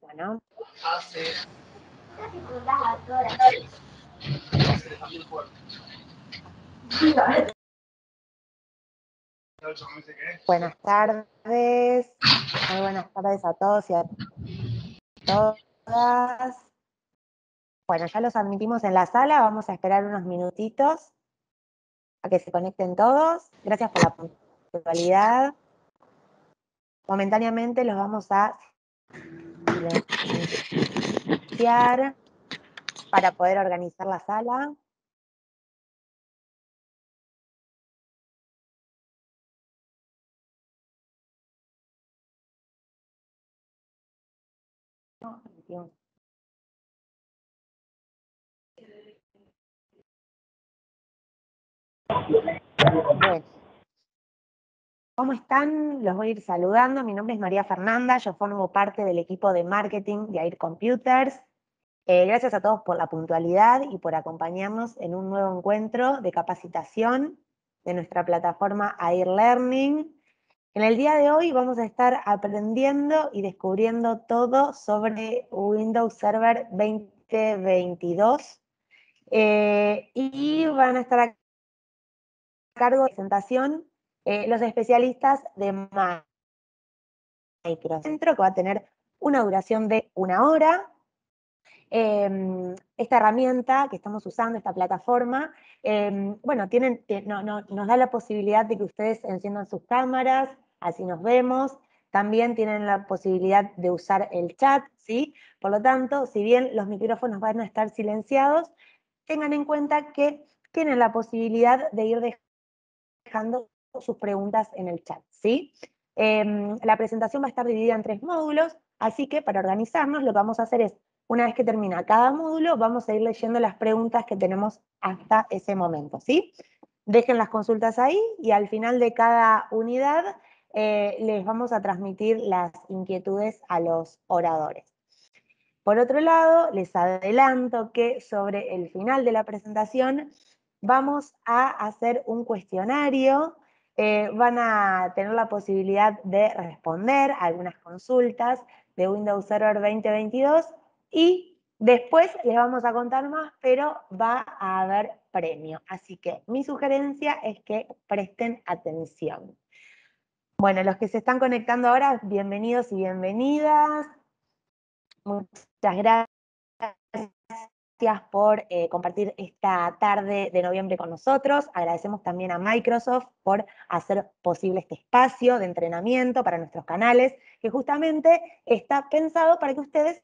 Bueno. Buenas tardes. Muy buenas tardes a todos y a todas. Bueno, ya los admitimos en la sala. Vamos a esperar unos minutitos a que se conecten todos. Gracias por la puntualidad. Momentáneamente los vamos a para poder organizar la sala. ¿Cómo están? Los voy a ir saludando. Mi nombre es María Fernanda, yo formo parte del equipo de marketing de AIR Computers. Eh, gracias a todos por la puntualidad y por acompañarnos en un nuevo encuentro de capacitación de nuestra plataforma AIR Learning. En el día de hoy vamos a estar aprendiendo y descubriendo todo sobre Windows Server 2022. Eh, y van a estar a cargo de presentación eh, los especialistas de microcentro, que va a tener una duración de una hora. Em, esta herramienta que estamos usando, esta plataforma, em, bueno, tienen, no, nos da la posibilidad de que ustedes enciendan sus cámaras, así nos vemos. También tienen la posibilidad de usar el chat, ¿sí? Por lo tanto, si bien los micrófonos van a estar silenciados, tengan en cuenta que tienen la posibilidad de ir dejando sus preguntas en el chat, ¿sí? Em, la presentación va a estar dividida en tres módulos, así que para organizarnos lo que vamos a hacer es, una vez que termina cada módulo, vamos a ir leyendo las preguntas que tenemos hasta ese momento, ¿sí? Dejen las consultas ahí y al final de cada unidad eh, les vamos a transmitir las inquietudes a los oradores. Por otro lado, les adelanto que sobre el final de la presentación vamos a hacer un cuestionario eh, van a tener la posibilidad de responder algunas consultas de Windows Server 2022 y después les vamos a contar más, pero va a haber premio. Así que mi sugerencia es que presten atención. Bueno, los que se están conectando ahora, bienvenidos y bienvenidas. Muchas gracias gracias por eh, compartir esta tarde de noviembre con nosotros. Agradecemos también a Microsoft por hacer posible este espacio de entrenamiento para nuestros canales, que justamente está pensado para que ustedes,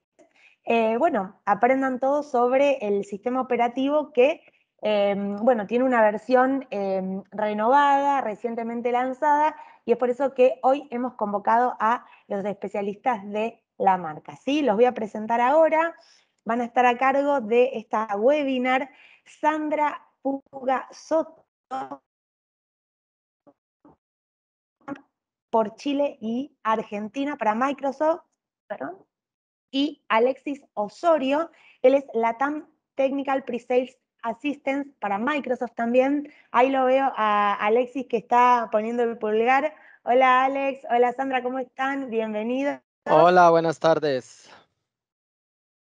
eh, bueno, aprendan todo sobre el sistema operativo que, em, bueno, tiene una versión em, renovada, recientemente lanzada, y es por eso que hoy hemos convocado a los especialistas de la marca. ¿sí? Los voy a presentar ahora van a estar a cargo de esta webinar Sandra Puga Soto por Chile y Argentina para Microsoft, y Alexis Osorio, él es la TAM Technical Pre-Sales Assistance para Microsoft también. Ahí lo veo a Alexis que está poniendo el pulgar. Hola Alex, hola Sandra, ¿cómo están? Bienvenido. Hola, buenas tardes.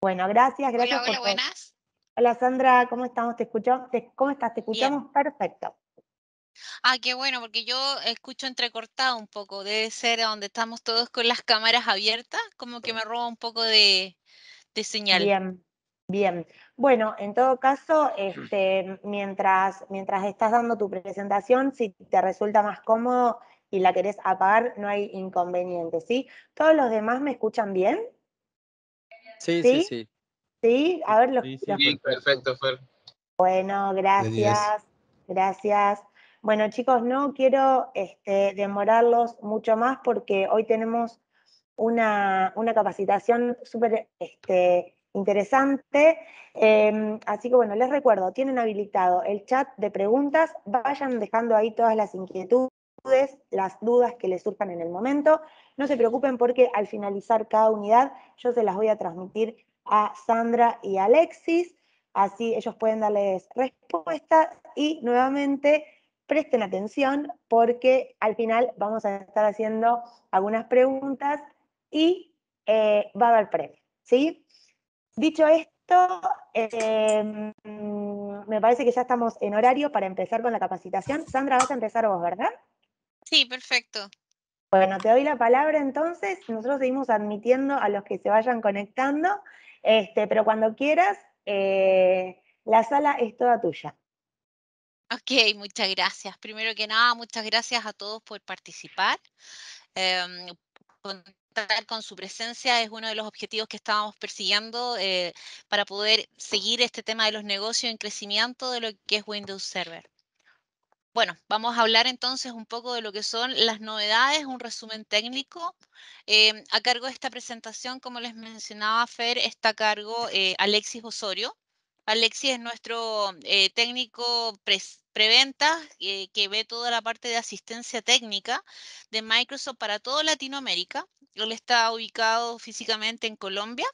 Bueno, gracias, gracias. Hola, buenas. Hola Sandra, ¿cómo estamos? ¿Te escuchamos? ¿Cómo estás? ¿Te escuchamos? Perfecto. Ah, qué bueno, porque yo escucho entrecortado un poco. Debe ser donde estamos todos con las cámaras abiertas, como que me roba un poco de, señal. Bien, bien. Bueno, en todo caso, este, mientras, mientras estás dando tu presentación, si te resulta más cómodo y la querés apagar, no hay inconveniente, ¿sí? ¿Todos los demás me escuchan bien? Sí, sí, sí. Sí, a ver los. Sí, sí, perfecto, Fer. Bueno, gracias. Gracias. Bueno, chicos, no quiero este, demorarlos mucho más porque hoy tenemos una, capacitación súper este, interesante. Em, así que bueno, les recuerdo, tienen habilitado el chat de preguntas, vayan dejando ahí todas las inquietudes las dudas que les surjan en el momento. No se preocupen porque al finalizar cada unidad yo se las voy a transmitir a Sandra y Alexis, así ellos pueden darles respuesta y nuevamente presten atención porque al final vamos a estar haciendo algunas preguntas y eh, va a haber premio, ¿sí? Dicho esto, em, me parece que ya estamos en horario para empezar con la capacitación. Sandra, vas a empezar vos, ¿verdad? Sí, perfecto. Bueno, te doy la palabra entonces. Nosotros seguimos admitiendo a los que se vayan conectando, este, pero cuando quieras, eh, la sala es toda tuya. Ok, muchas gracias. Primero que nada, muchas gracias a todos por participar. Em, contar con su presencia es uno de los objetivos que estábamos persiguiendo eh, para poder seguir este tema de los negocios en crecimiento de lo que es Windows Server bueno, vamos a hablar entonces un poco de lo que son las novedades, un resumen técnico. Eh, a cargo de esta presentación, como les mencionaba Fer, está a cargo eh, Alexis Osorio. Alexis es nuestro eh, técnico preventa que ve toda la parte de asistencia técnica de Microsoft para toda Latinoamérica. Él está ubicado físicamente en Colombia,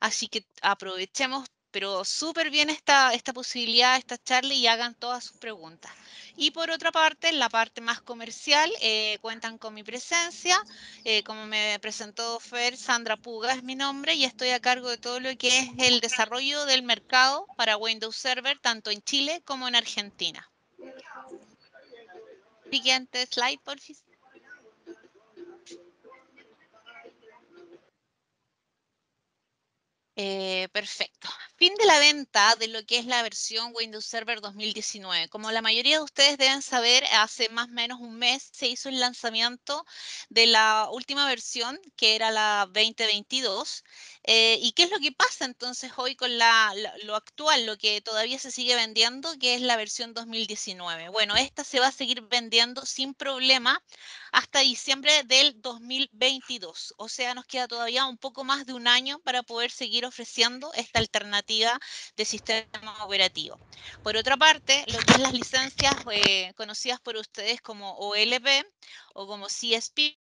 así que aprovechemos pero súper bien esta, esta posibilidad, esta charla y hagan todas sus preguntas. Y por otra parte, en la parte más comercial, eh, cuentan con mi presencia. Eh, como me presentó Fer, Sandra Puga es mi nombre y estoy a cargo de todo lo que es el desarrollo del mercado para Windows Server, tanto en Chile como en Argentina. Siguiente slide, por favor. Eh, perfecto. Fin de la venta de lo que es la versión Windows Server 2019. Como la mayoría de ustedes deben saber, hace más o menos un mes se hizo el lanzamiento de la última versión, que era la 2022. Eh, ¿Y qué es lo que pasa entonces hoy con lo actual, lo que todavía se sigue vendiendo, que es la versión 2019? Bueno, esta se va a seguir vendiendo sin problema hasta diciembre del 2022. O sea, nos queda todavía un poco más de un año para poder seguir ofreciendo esta alternativa de sistema operativo. Por otra parte, lo que es las licencias eh, conocidas por ustedes como OLP o como CSP,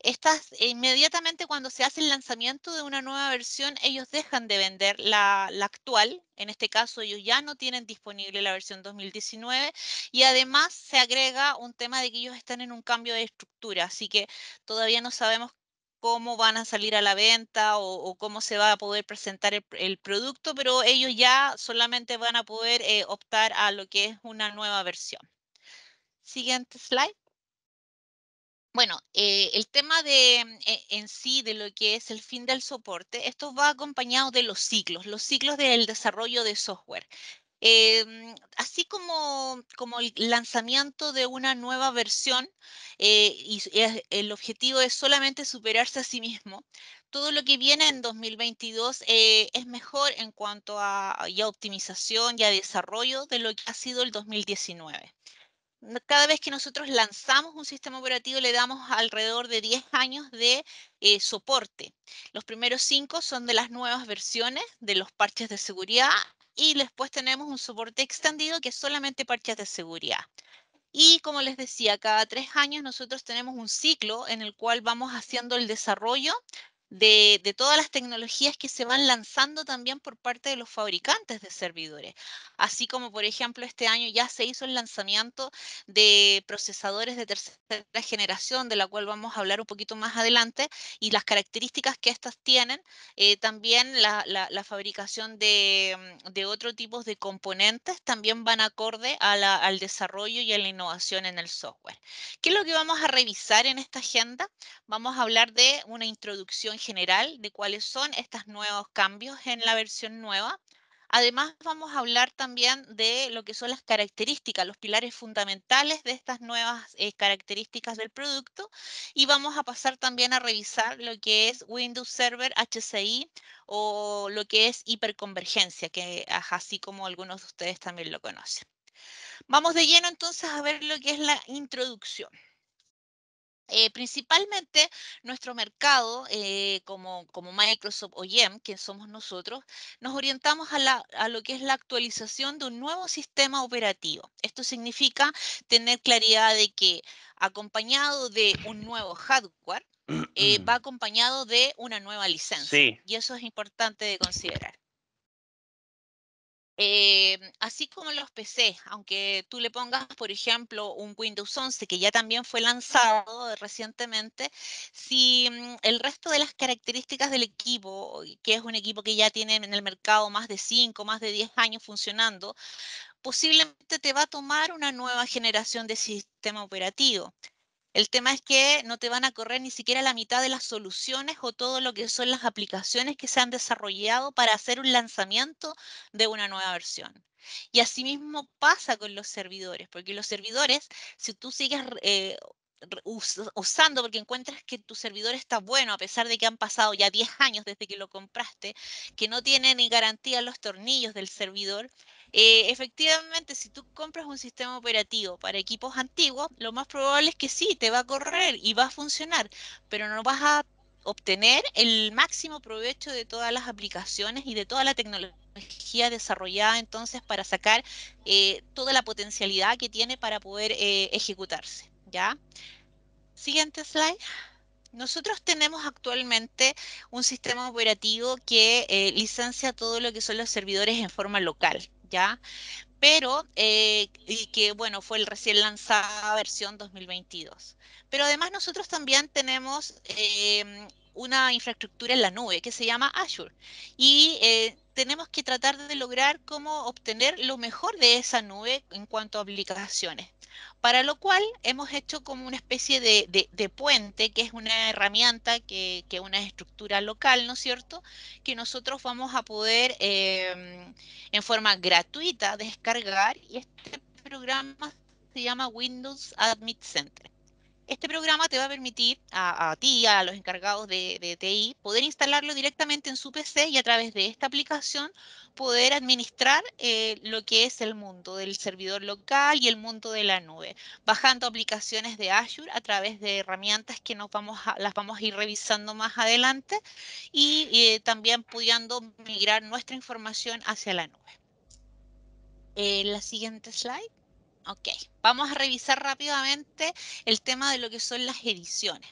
estas, eh, inmediatamente cuando se hace el lanzamiento de una nueva versión, ellos dejan de vender la, actual, en este caso ellos ya no tienen disponible la versión 2019 y además se agrega un tema de que ellos están en un cambio de estructura, así que todavía no sabemos cómo van a salir a la venta o, cómo se va a poder presentar el, producto, pero ellos ya solamente van a poder eh, optar a lo que es una nueva versión. Siguiente slide. Bueno, eh, el tema de mm, e, en sí de lo que es el fin del soporte, esto va acompañado de los ciclos, los ciclos del desarrollo de software. Eh, mm, así como, como, el lanzamiento de una nueva versión, eh, y, el objetivo es solamente superarse a sí mismo, todo lo que viene en 2022 es mejor en cuanto a, a, optimización y a desarrollo de lo que ha sido el 2019 cada vez que nosotros lanzamos un sistema operativo le damos alrededor de 10 años de eh, soporte. Los primeros 5 son de las nuevas versiones de los parches de seguridad y después tenemos un soporte extendido que es solamente parches de seguridad. Y como les decía, cada 3 años nosotros tenemos un ciclo en el cual vamos haciendo el desarrollo de, todas las tecnologías que se van lanzando también por parte de los fabricantes de servidores. Así como, por ejemplo, este año ya se hizo el lanzamiento de procesadores de tercera generación, de la cual vamos a hablar un poquito más adelante, y las características que estas tienen, eh, también la, fabricación de, mm, de, otro tipo de componentes también van acorde al desarrollo y a la innovación en el software. ¿Qué es lo que vamos a revisar en esta agenda? Vamos a hablar de una introducción general de cuáles son estos nuevos cambios en la versión nueva. Además, vamos a hablar también de lo que son las características, los pilares fundamentales de estas nuevas eh, características del producto y vamos a pasar también a revisar lo que es Windows Server HCI o lo que es hiperconvergencia, que así como algunos de ustedes también lo conocen. Vamos de lleno entonces a ver lo que es la introducción. Eh, principalmente nuestro mercado, eh, como, Microsoft o YEM, que somos nosotros, nos orientamos a, lo que es la actualización de un nuevo sistema operativo. Esto significa tener claridad de que acompañado de un nuevo hardware, eh, va acompañado de una nueva licencia. Y eso es importante de considerar. Eh, así como los PC, aunque tú le pongas, por ejemplo, un Windows 11 que ya también fue lanzado recientemente, si mm, el resto de las características del equipo, que es un equipo que ya tiene en el mercado más de 5, más de 10 años funcionando, posiblemente te va a tomar una nueva generación de sistema operativo. El tema es que no te van a correr ni siquiera la mitad de las soluciones o todo lo que son las aplicaciones que se han desarrollado para hacer un lanzamiento de una nueva versión. Y asimismo pasa con los servidores, porque los servidores, si tú sigues eh, usando porque encuentras que tu servidor está bueno a pesar de que han pasado ya 10 años desde que lo compraste, que no tiene ni garantía los tornillos del servidor, eh, efectivamente, si tú compras un sistema operativo para equipos antiguos, lo más probable es que sí, te va a correr y va a funcionar, pero no vas a obtener el máximo provecho de todas las aplicaciones y de toda la tecnología desarrollada entonces para sacar eh, toda la potencialidad que tiene para poder eh, ejecutarse. ¿ya? Siguiente slide. Nosotros tenemos actualmente un sistema operativo que licencia todo lo que son los servidores en forma local. ¿ya? Pero, eh, y que bueno, fue el recién lanzada versión 2022. Pero además nosotros también tenemos em, una infraestructura en la nube que se llama Azure. Y eh, tenemos que tratar de lograr cómo obtener lo mejor de esa nube en cuanto a aplicaciones para lo cual hemos hecho como una especie de, puente, que es una herramienta, que es una estructura local, ¿no es cierto?, que nosotros vamos a poder em, en forma gratuita descargar y este programa se llama Windows Admit Center. Este programa te va a permitir a, ti, a los encargados de, TI, poder instalarlo directamente en su PC y a través de esta aplicación poder administrar eh, lo que es el mundo del servidor local y el mundo de la nube, bajando aplicaciones de Azure a través de herramientas que nos vamos las vamos a ir revisando más adelante y eh, también pudiendo migrar nuestra información hacia la nube. Eh, la siguiente slide. Ok, vamos a revisar rápidamente el tema de lo que son las ediciones.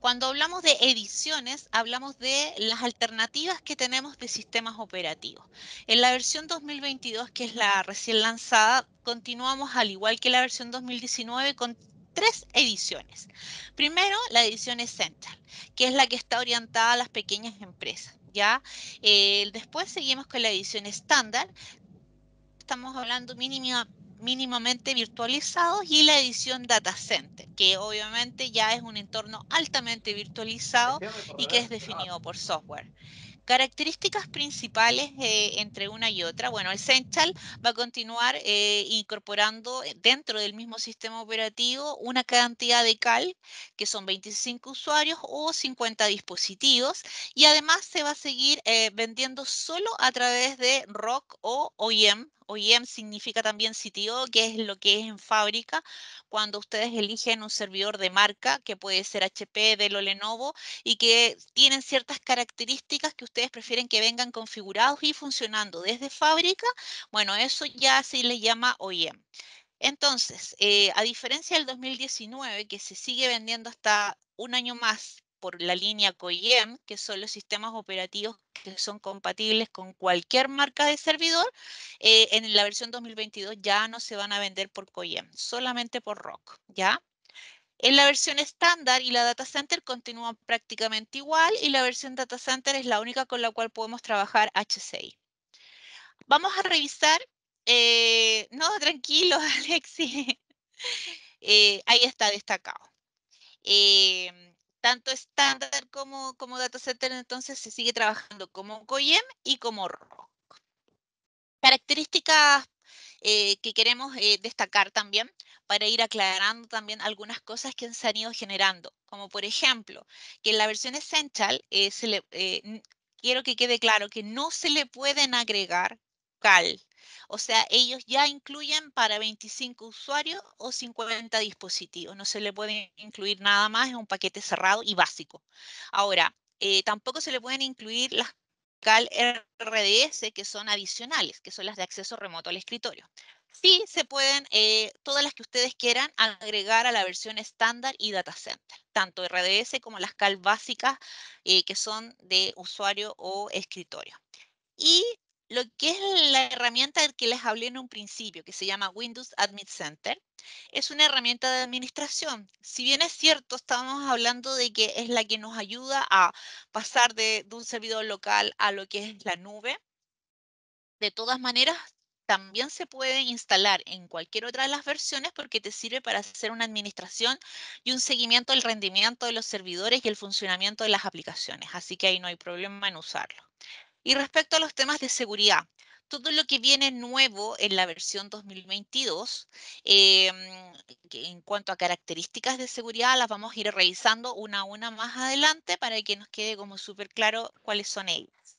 Cuando hablamos de ediciones, hablamos de las alternativas que tenemos de sistemas operativos. En la versión 2022, que es la recién lanzada, continuamos al igual que la versión 2019 con tres ediciones. Primero, la edición Essential, que es la que está orientada a las pequeñas empresas. ¿ya? Eh, después seguimos con la edición estándar, estamos hablando mínima, mínimamente virtualizados y la edición data center, que obviamente ya es un entorno altamente virtualizado y que es definido por software. Características principales eh, entre una y otra. Bueno, Essential va a continuar eh, incorporando eh, dentro del mismo sistema operativo una cantidad de CAL, que son 25 usuarios o 50 dispositivos, y además se va a seguir vendiendo solo a través de ROC o OEM, OEM significa también CTO, que es lo que es en fábrica, cuando ustedes eligen un servidor de marca, que puede ser HP, de o Lenovo, y que tienen ciertas características que ustedes prefieren que vengan configurados y funcionando desde fábrica, bueno, eso ya se le llama OEM. Entonces, eh, a diferencia del 2019, que se sigue vendiendo hasta un año más por la línea COIEM, que son los sistemas operativos que son compatibles con cualquier marca de servidor, eh, en la versión 2022 ya no se van a vender por COIEM, solamente por ROC, ¿ya? En la versión estándar y la data center continúan prácticamente igual y la versión data center es la única con la cual podemos trabajar HCI. Vamos a revisar, eh, no, tranquilo Alexi, eh, ahí está destacado tanto estándar como, como data center, entonces se sigue trabajando como COIEM y como ROC. Características eh, que queremos eh, destacar también para ir aclarando también algunas cosas que se han ido generando, como por ejemplo, que en la versión Essential eh, quiero que quede claro que no se le pueden agregar cal o sea, ellos ya incluyen para 25 usuarios o 50 dispositivos. No se le puede incluir nada más, en un paquete cerrado y básico. Ahora, eh, tampoco se le pueden incluir las CAL RDS, que son adicionales, que son las de acceso remoto al escritorio. Sí se pueden, eh, todas las que ustedes quieran, agregar a la versión estándar y data center, tanto RDS como las CAL básicas, eh, que son de usuario o escritorio. Y lo que es la herramienta que les hablé en un principio, que se llama Windows Admin Center, es una herramienta de administración. Si bien es cierto, estamos hablando de que es la que nos ayuda a pasar de, de un servidor local a lo que es la nube, de todas maneras, también se puede instalar en cualquier otra de las versiones porque te sirve para hacer una administración y un seguimiento del rendimiento de los servidores y el funcionamiento de las aplicaciones. Así que ahí no hay problema en usarlo. Y respecto a los temas de seguridad, todo lo que viene nuevo en la versión 2022, eh, en cuanto a características de seguridad, las vamos a ir revisando una a una más adelante para que nos quede como súper claro cuáles son ellas.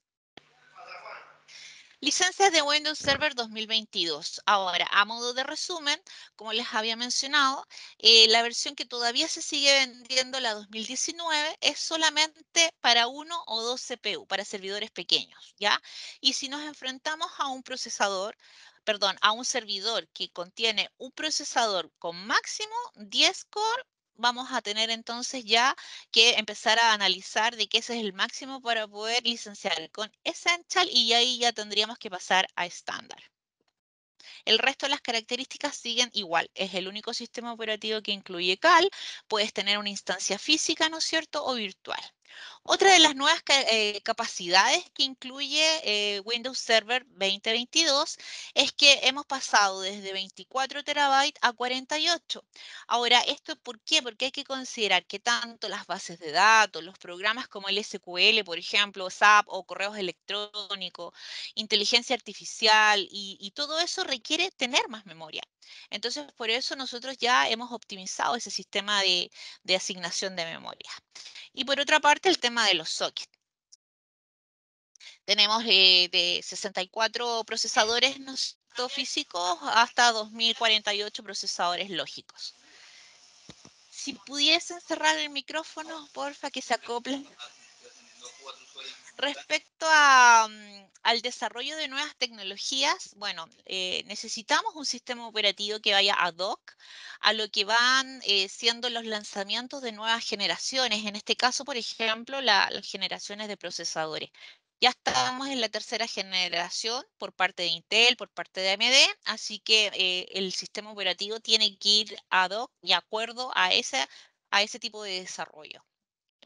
Licencias de Windows Server 2022. Ahora, a modo de resumen, como les había mencionado, eh, la versión que todavía se sigue vendiendo, la 2019, es solamente para uno o dos CPU, para servidores pequeños, ¿ya? Y si nos enfrentamos a un procesador, perdón, a un servidor que contiene un procesador con máximo 10 core vamos a tener entonces ya que empezar a analizar de qué es el máximo para poder licenciar con Essential y ahí ya tendríamos que pasar a estándar. El resto de las características siguen igual. Es el único sistema operativo que incluye CAL. Puedes tener una instancia física, ¿no es cierto?, o virtual. Otra de las nuevas eh, capacidades que incluye eh, Windows Server 2022 es que hemos pasado desde 24 terabytes a 48. Ahora, ¿esto por qué? Porque hay que considerar que tanto las bases de datos, los programas como el SQL, por ejemplo, SAP o correos electrónicos, inteligencia artificial y, todo eso requiere tener más memoria. Entonces, por eso nosotros ya hemos optimizado ese sistema de, de asignación de memoria. Y por otra parte, el tema de los sockets. Tenemos eh, de 64 procesadores no físicos hasta 2048 procesadores lógicos. Si pudiesen cerrar el micrófono, porfa, que se acoplen. Respecto mm, al desarrollo de nuevas tecnologías, bueno, eh, necesitamos un sistema operativo que vaya ad hoc a lo que van eh, siendo los lanzamientos de nuevas generaciones. En este caso, por ejemplo, las generaciones de procesadores. Ya estamos en la tercera generación por parte de Intel, por parte de AMD, así que eh, el sistema operativo tiene que ir ad hoc y acuerdo a, ese, a ese tipo de desarrollo.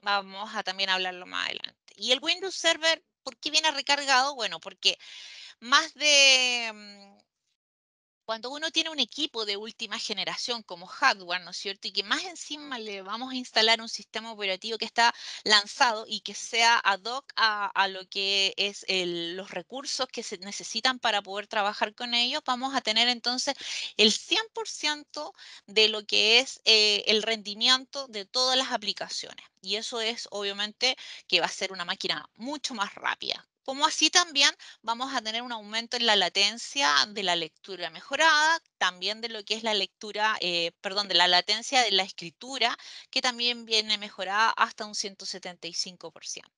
Vamos a también hablarlo más adelante. Y el Windows Server, ¿por qué viene recargado? Bueno, porque más de mm, cuando uno tiene un equipo de última generación como hardware, ¿no es cierto? Y que más encima le vamos a instalar un sistema operativo que está lanzado y que sea ad hoc a, lo que es los recursos que se necesitan para poder trabajar con ellos, vamos a tener entonces el 100% de lo que es eh, el rendimiento de todas las aplicaciones. Y eso es obviamente que va a ser una máquina mucho más rápida, como así también vamos a tener un aumento en la latencia de la lectura mejorada, también de lo que es la lectura, eh, perdón, de la latencia de la escritura, que también viene mejorada hasta un 175%.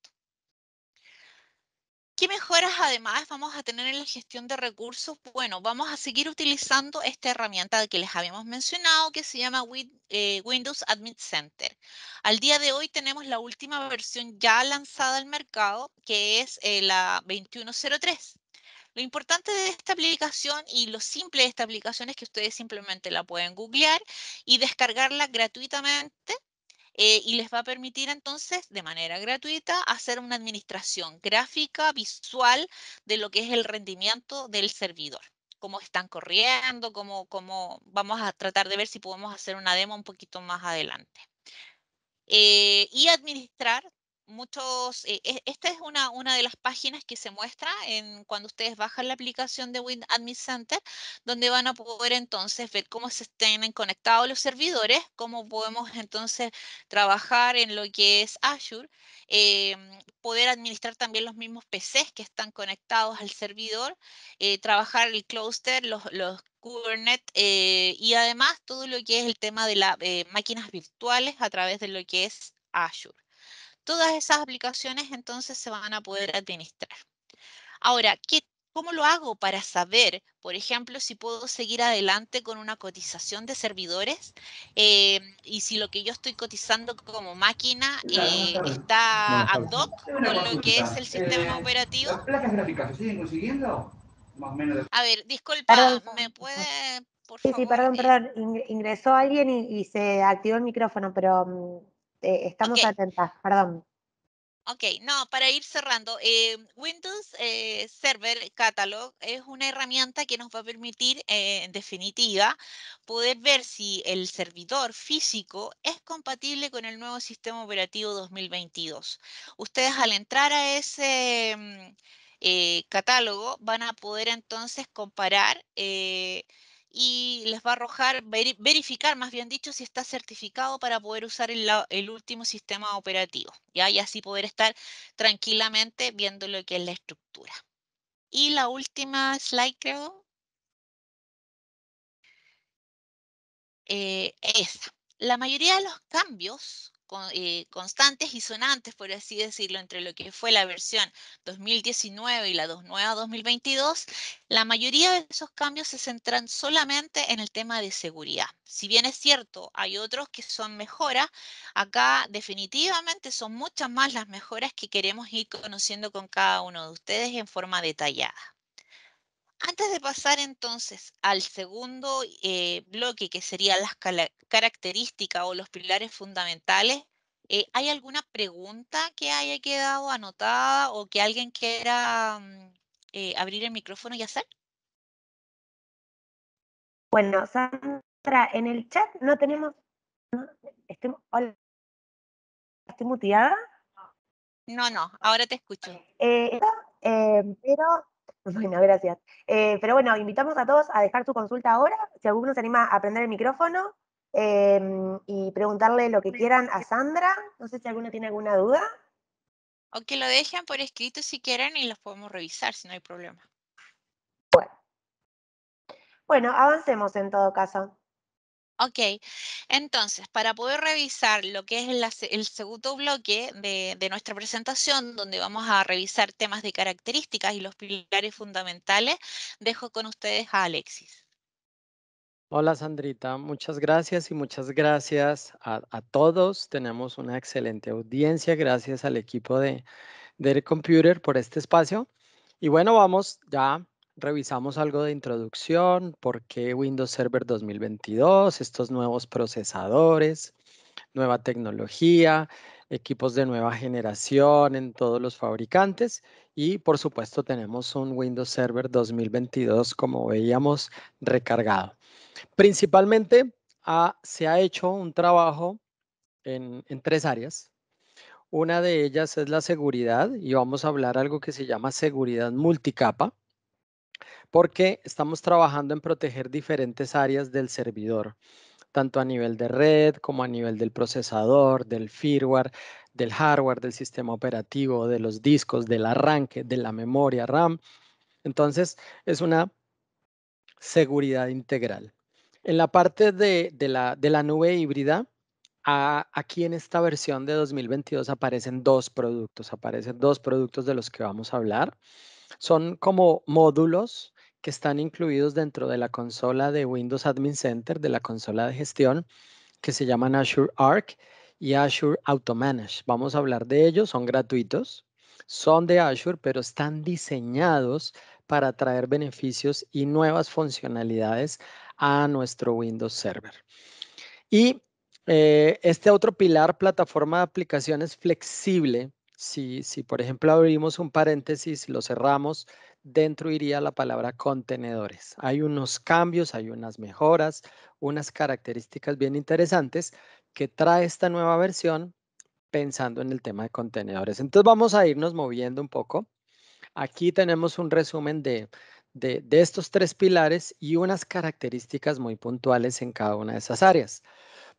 ¿Qué mejoras además vamos a tener en la gestión de recursos? Bueno, vamos a seguir utilizando esta herramienta que les habíamos mencionado que se llama eh, Windows Admin Center. Al día de hoy tenemos la última versión ya lanzada al mercado, que es eh, la 2103. Lo importante de esta aplicación y lo simple de esta aplicación es que ustedes simplemente la pueden googlear y descargarla gratuitamente eh, y les va a permitir entonces de manera gratuita hacer una administración gráfica, visual de lo que es el rendimiento del servidor cómo están corriendo, cómo, cómo vamos a tratar de ver si podemos hacer una demo un poquito más adelante. Eh, y administrar muchos, eh, e, esta es una, de las páginas que se muestra en, cuando ustedes bajan la aplicación de Windows Admin Center, donde van a poder entonces ver cómo se estén conectados los servidores, cómo podemos entonces trabajar en lo que es Azure, eh, poder administrar también los mismos PCs que están conectados al servidor, eh, trabajar el cluster, los Kubernetes y además todo lo que es el tema de las máquinas virtuales a través de lo que es Azure todas esas aplicaciones entonces se van a poder administrar. Ahora, ¿qué, ¿cómo lo hago para saber, por ejemplo, si puedo seguir adelante con una cotización de servidores eh, y si lo que yo estoy cotizando como máquina eh, está ad hoc con lo que es el sistema eh, operativo? ¿Las placas gráficas se siguen consiguiendo? Más o menos. A ver, disculpa, ¿me puede, por favor? Sí, sí, perdón, perdón. Ingresó alguien y se activó el micrófono, pero mm, eh, estamos atentas, perdón. Ok, no, para ir cerrando, eh, Windows eh, Server Catalog es una herramienta que nos va a permitir, en definitiva, poder ver si el servidor físico es compatible con el nuevo sistema operativo 2022. Ustedes al entrar a ese mm, catálogo van a poder entonces comparar y les va a arrojar, verificar más bien dicho, si está certificado para poder usar el, último sistema operativo, Y así poder estar tranquilamente viendo lo que es la estructura. Y la última slide, creo. Eh, esa. La mayoría de los cambios eh, constantes y sonantes, por así decirlo, entre lo que fue la versión 2019 y la nueva 2022, la mayoría de esos cambios se centran solamente en el tema de seguridad. Si bien es cierto, hay otros que son mejoras, acá definitivamente son muchas más las mejoras que queremos ir conociendo con cada uno de ustedes en forma detallada. Antes de pasar entonces al segundo eh, bloque, que serían las características o los pilares fundamentales, eh, ¿hay alguna pregunta que haya quedado anotada o que alguien quiera mm, eh, abrir el micrófono y hacer? Bueno, Sandra, en el chat no tenemos... estoy, hola, ¿Estoy muteada? No, no, ahora te escucho. pero Bueno, gracias. Eh, pero bueno, invitamos a todos a dejar su consulta ahora. Si alguno se anima a prender el micrófono em, y preguntarle lo que quieran a Sandra. No sé si alguno tiene alguna duda. O que lo dejen por escrito si quieren y los podemos revisar si no hay problema. Bueno, bueno avancemos en todo caso. Ok, entonces, para poder revisar lo que es el segundo bloque de, nuestra presentación, donde vamos a revisar temas de características y los pilares fundamentales, dejo con ustedes a Alexis. Hola Sandrita, muchas gracias y muchas gracias a, todos. Tenemos una excelente audiencia, gracias al equipo de, de Computer por este espacio. Y bueno, vamos ya revisamos algo de introducción, por qué Windows Server 2022, estos nuevos procesadores, nueva tecnología, equipos de nueva generación en todos los fabricantes y por supuesto tenemos un Windows Server 2022 como veíamos recargado. Principalmente ah, se ha hecho un trabajo en, en tres áreas. Una de ellas es la seguridad y vamos a hablar algo que se llama seguridad multicapa porque estamos trabajando en proteger diferentes áreas del servidor, tanto a nivel de red como a nivel del procesador, del firmware, del hardware, del sistema operativo, de los discos, del arranque, de la memoria RAM. Entonces, es una seguridad integral. En la parte de, la, nube híbrida, aquí en esta versión de 2022 aparecen dos productos, aparecen dos productos de los que vamos a hablar. Son como módulos que están incluidos dentro de la consola de Windows Admin Center, de la consola de gestión, que se llaman Azure Arc y Azure Automanage. Vamos a hablar de ellos, son gratuitos, son de Azure, pero están diseñados para traer beneficios y nuevas funcionalidades a nuestro Windows Server. Y eh, este otro pilar, plataforma de aplicaciones flexible, si, si por ejemplo abrimos un paréntesis, lo cerramos, dentro iría la palabra contenedores. Hay unos cambios, hay unas mejoras, unas características bien interesantes que trae esta nueva versión pensando en el tema de contenedores. Entonces vamos a irnos moviendo un poco. Aquí tenemos un resumen de, de, estos tres pilares y unas características muy puntuales en cada una de esas áreas.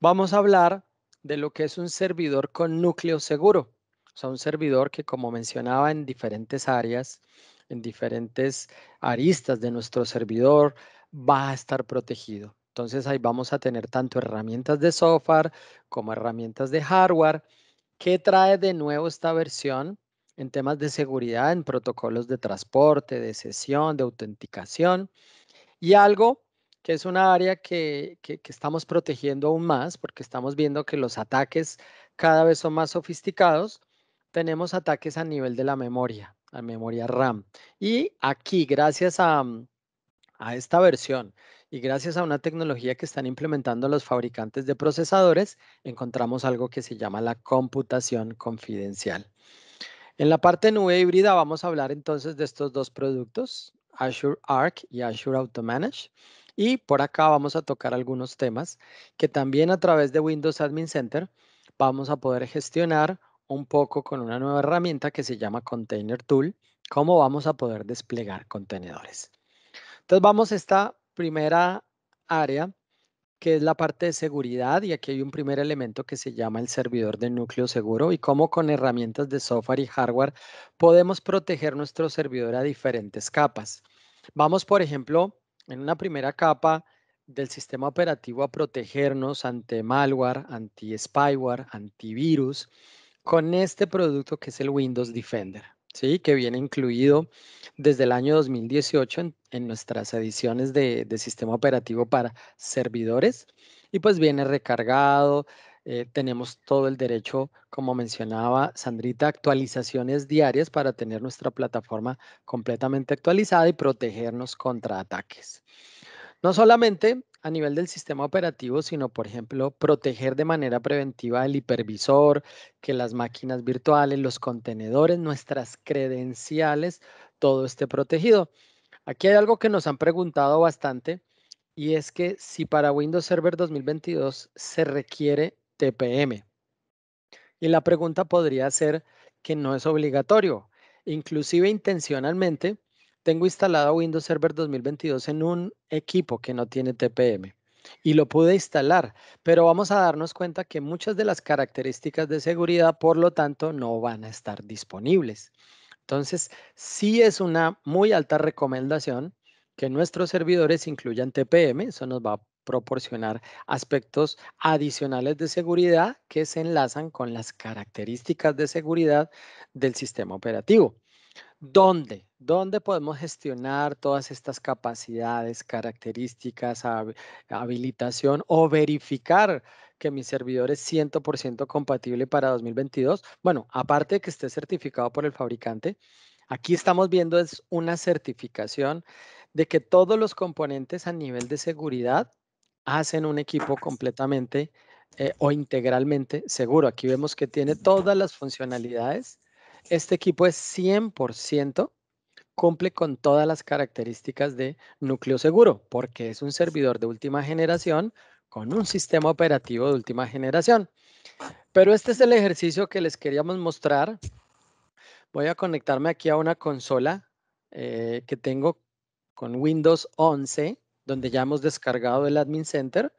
Vamos a hablar de lo que es un servidor con núcleo seguro. O sea, un servidor que, como mencionaba en diferentes áreas, en diferentes aristas de nuestro servidor, va a estar protegido. Entonces ahí vamos a tener tanto herramientas de software como herramientas de hardware. ¿Qué trae de nuevo esta versión en temas de seguridad, en protocolos de transporte, de sesión, de autenticación? Y algo que es una área que, estamos protegiendo aún más porque estamos viendo que los ataques cada vez son más sofisticados, tenemos ataques a nivel de la memoria memoria RAM. Y aquí, gracias a, mm, a esta versión y gracias a una tecnología que están implementando los fabricantes de procesadores, encontramos algo que se llama la computación confidencial. En la parte nube híbrida vamos a hablar entonces de estos dos productos, Azure Arc y Azure Automanage. Y por acá vamos a tocar algunos temas que también a través de Windows Admin Center vamos a poder gestionar un poco con una nueva herramienta que se llama Container Tool, cómo vamos a poder desplegar contenedores. Entonces vamos a esta primera área, que es la parte de seguridad, y aquí hay un primer elemento que se llama el servidor de núcleo seguro y cómo con herramientas de software y hardware podemos proteger nuestro servidor a diferentes capas. Vamos, por ejemplo, en una primera capa del sistema operativo a protegernos ante malware, anti-spyware, antivirus, con este producto que es el Windows Defender, ¿sí? que viene incluido desde el año 2018 en, nuestras ediciones de, sistema operativo para servidores y pues viene recargado. Eh, tenemos todo el derecho, como mencionaba Sandrita, actualizaciones diarias para tener nuestra plataforma completamente actualizada y protegernos contra ataques. No solamente a nivel del sistema operativo, sino, por ejemplo, proteger de manera preventiva el hipervisor, que las máquinas virtuales, los contenedores, nuestras credenciales, todo esté protegido. Aquí hay algo que nos han preguntado bastante y es que si para Windows Server 2022 se requiere TPM. Y la pregunta podría ser que no es obligatorio. Inclusive intencionalmente, tengo instalado Windows Server 2022 en un equipo que no tiene TPM y lo pude instalar, pero vamos a darnos cuenta que muchas de las características de seguridad, por lo tanto, no van a estar disponibles. Entonces, sí es una muy alta recomendación que nuestros servidores incluyan TPM, eso nos va a proporcionar aspectos adicionales de seguridad que se enlazan con las características de seguridad del sistema operativo. ¿Dónde? ¿Dónde podemos gestionar todas estas capacidades, características, habilitación o verificar que mi servidor es 100% compatible para 2022? Bueno, aparte de que esté certificado por el fabricante, aquí estamos viendo es una certificación de que todos los componentes a nivel de seguridad hacen un equipo completamente eh, o integralmente seguro. Aquí vemos que tiene todas las funcionalidades este equipo es 100%, cumple con todas las características de núcleo seguro, porque es un servidor de última generación con un sistema operativo de última generación. Pero este es el ejercicio que les queríamos mostrar. Voy a conectarme aquí a una consola eh, que tengo con Windows 11, donde ya hemos descargado el Admin Center.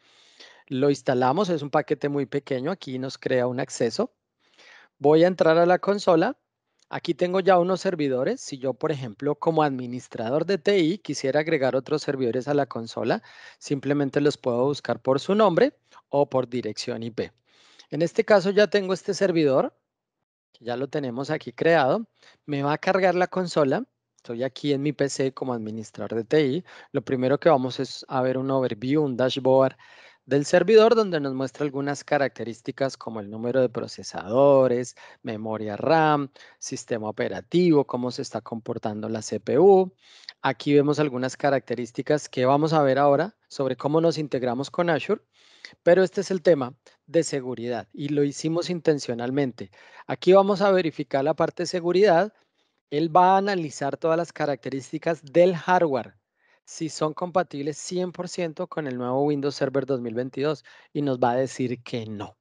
Lo instalamos, es un paquete muy pequeño, aquí nos crea un acceso. Voy a entrar a la consola Aquí tengo ya unos servidores. Si yo, por ejemplo, como administrador de TI quisiera agregar otros servidores a la consola, simplemente los puedo buscar por su nombre o por dirección IP. En este caso ya tengo este servidor, ya lo tenemos aquí creado. Me va a cargar la consola. Estoy aquí en mi PC como administrador de TI. Lo primero que vamos es a ver un overview, un dashboard del servidor donde nos muestra algunas características como el número de procesadores, memoria RAM, sistema operativo, cómo se está comportando la CPU. Aquí vemos algunas características que vamos a ver ahora sobre cómo nos integramos con Azure, pero este es el tema de seguridad y lo hicimos intencionalmente. Aquí vamos a verificar la parte de seguridad. Él va a analizar todas las características del hardware si son compatibles 100% con el nuevo Windows Server 2022 y nos va a decir que no.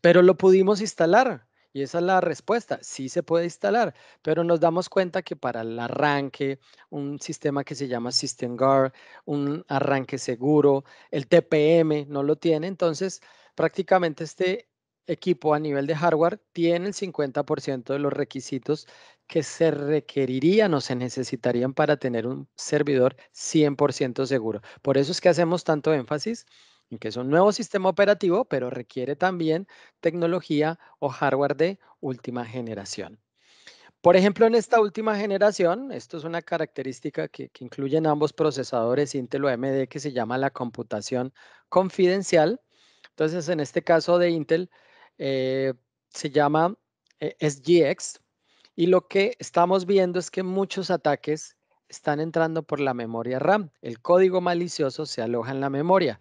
Pero lo pudimos instalar y esa es la respuesta. Sí se puede instalar, pero nos damos cuenta que para el arranque, un sistema que se llama System Guard, un arranque seguro, el TPM no lo tiene, entonces prácticamente este equipo a nivel de hardware tiene el 50% de los requisitos que se requerirían o se necesitarían para tener un servidor 100% seguro. Por eso es que hacemos tanto énfasis en que es un nuevo sistema operativo, pero requiere también tecnología o hardware de última generación. Por ejemplo, en esta última generación, esto es una característica que, incluyen ambos procesadores Intel o AMD que se llama la computación confidencial. Entonces, en este caso de Intel, eh, se llama eh, SGX, y lo que estamos viendo es que muchos ataques están entrando por la memoria RAM. El código malicioso se aloja en la memoria.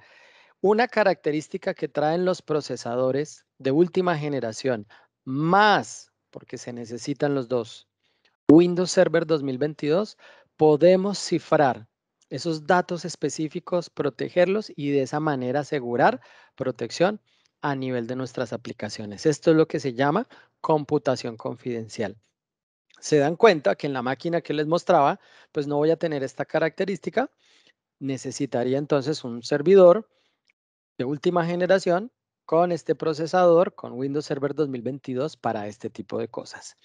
Una característica que traen los procesadores de última generación, más, porque se necesitan los dos, Windows Server 2022, podemos cifrar esos datos específicos, protegerlos y de esa manera asegurar protección a nivel de nuestras aplicaciones. Esto es lo que se llama computación confidencial se dan cuenta que en la máquina que les mostraba, pues no voy a tener esta característica. Necesitaría entonces un servidor de última generación con este procesador, con Windows Server 2022 para este tipo de cosas.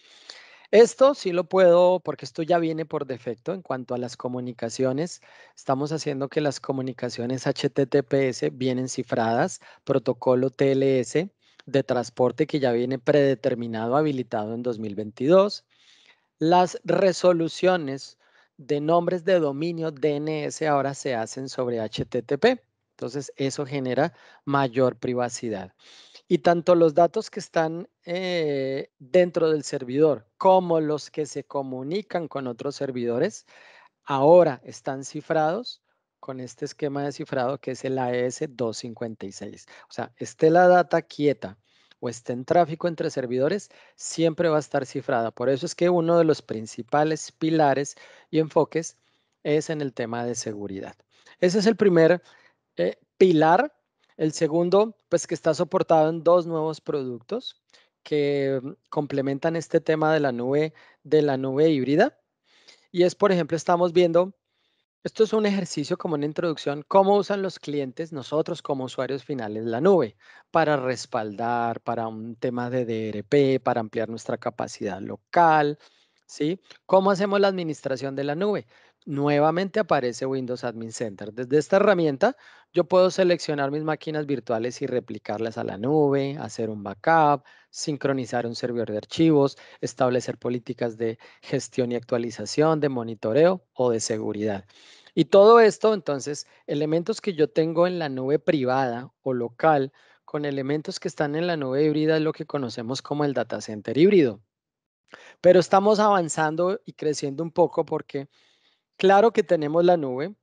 Esto sí lo puedo, porque esto ya viene por defecto en cuanto a las comunicaciones. Estamos haciendo que las comunicaciones HTTPS vienen cifradas, protocolo TLS de transporte que ya viene predeterminado, habilitado en 2022 las resoluciones de nombres de dominio DNS ahora se hacen sobre HTTP. Entonces, eso genera mayor privacidad. Y tanto los datos que están eh, dentro del servidor como los que se comunican con otros servidores ahora están cifrados con este esquema de cifrado que es el AES 256. O sea, esté la data quieta, o esté en tráfico entre servidores, siempre va a estar cifrada. Por eso es que uno de los principales pilares y enfoques es en el tema de seguridad. Ese es el primer eh, pilar. El segundo, pues que está soportado en dos nuevos productos que mm, complementan este tema de la nube, de la nube híbrida. Y es, por ejemplo, estamos viendo esto es un ejercicio como una introducción, cómo usan los clientes, nosotros como usuarios finales, la nube para respaldar, para un tema de DRP, para ampliar nuestra capacidad local, ¿sí? ¿Cómo hacemos la administración de la nube? nuevamente aparece Windows Admin Center. Desde esta herramienta yo puedo seleccionar mis máquinas virtuales y replicarlas a la nube, hacer un backup, sincronizar un servidor de archivos, establecer políticas de gestión y actualización, de monitoreo o de seguridad. Y todo esto, entonces, elementos que yo tengo en la nube privada o local con elementos que están en la nube híbrida es lo que conocemos como el data center híbrido. Pero estamos avanzando y creciendo un poco porque Claro que tenemos la nube,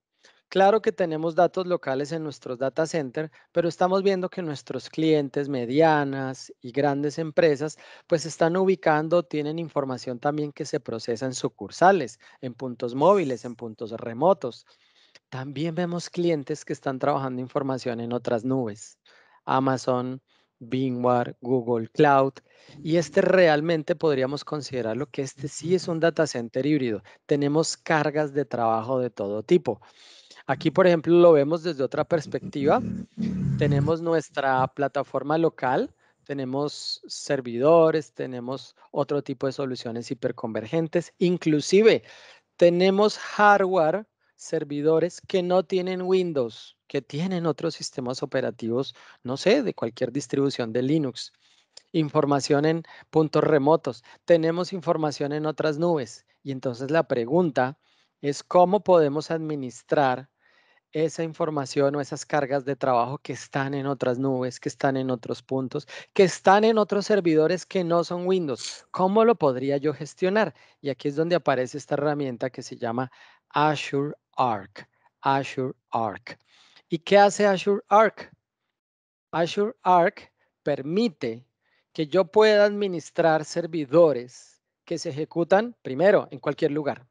Claro que tenemos datos locales en nuestros data center, pero estamos viendo que nuestros clientes medianas y grandes empresas pues están ubicando, tienen información también que se procesa en sucursales, en puntos móviles, en puntos remotos. También vemos clientes que están trabajando información en otras nubes. Amazon, Bingware, Google Cloud. Y este realmente podríamos considerarlo que este sí es un data center híbrido. Tenemos cargas de trabajo de todo tipo. Aquí, por ejemplo, lo vemos desde otra perspectiva. Tenemos nuestra plataforma local, tenemos servidores, tenemos otro tipo de soluciones hiperconvergentes, inclusive tenemos hardware, servidores que no tienen Windows que tienen otros sistemas operativos, no sé, de cualquier distribución de Linux. Información en puntos remotos. Tenemos información en otras nubes. Y entonces la pregunta es cómo podemos administrar esa información o esas cargas de trabajo que están en otras nubes, que están en otros puntos, que están en otros servidores que no son Windows. ¿Cómo lo podría yo gestionar? Y aquí es donde aparece esta herramienta que se llama Azure Arc. Azure Arc. ¿Y qué hace Azure Arc? Azure Arc permite que yo pueda administrar servidores que se ejecutan primero en cualquier lugar.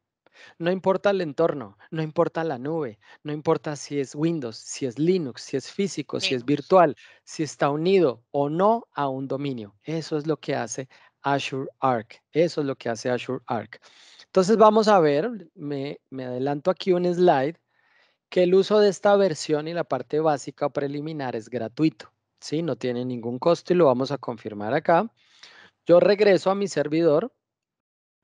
No importa el entorno, no importa la nube, no importa si es Windows, si es Linux, si es físico, si es virtual, si está unido o no a un dominio. Eso es lo que hace Azure Arc. Eso es lo que hace Azure Arc. Entonces vamos a ver, me adelanto aquí un slide que el uso de esta versión y la parte básica o preliminar es gratuito. ¿sí? No tiene ningún costo y lo vamos a confirmar acá. Yo regreso a mi servidor.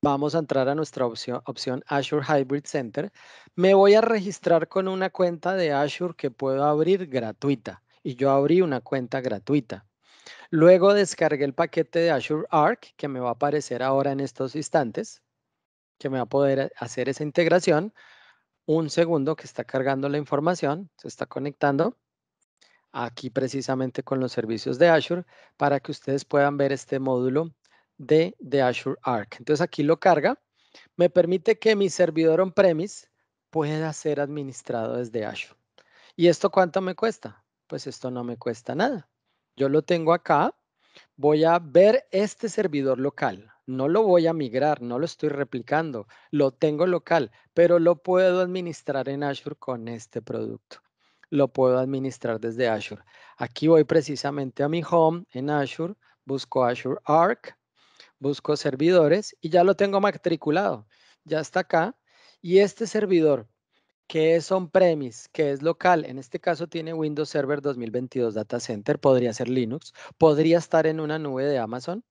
Vamos a entrar a nuestra opción, opción Azure Hybrid Center. Me voy a registrar con una cuenta de Azure que puedo abrir gratuita. Y yo abrí una cuenta gratuita. Luego descargué el paquete de Azure Arc que me va a aparecer ahora en estos instantes, que me va a poder hacer esa integración un segundo que está cargando la información, se está conectando aquí precisamente con los servicios de Azure para que ustedes puedan ver este módulo de, Azure Arc. Entonces aquí lo carga, me permite que mi servidor on-premise pueda ser administrado desde Azure. ¿Y esto cuánto me cuesta? Pues esto no me cuesta nada. Yo lo tengo acá, voy a ver este servidor local no lo voy a migrar, no lo estoy replicando, lo tengo local, pero lo puedo administrar en Azure con este producto. Lo puedo administrar desde Azure. Aquí voy precisamente a mi home en Azure, busco Azure Arc, busco servidores y ya lo tengo matriculado. Ya está acá. Y este servidor que es on-premise, que es local, en este caso tiene Windows Server 2022 Data Center, podría ser Linux, podría estar en una nube de Amazon,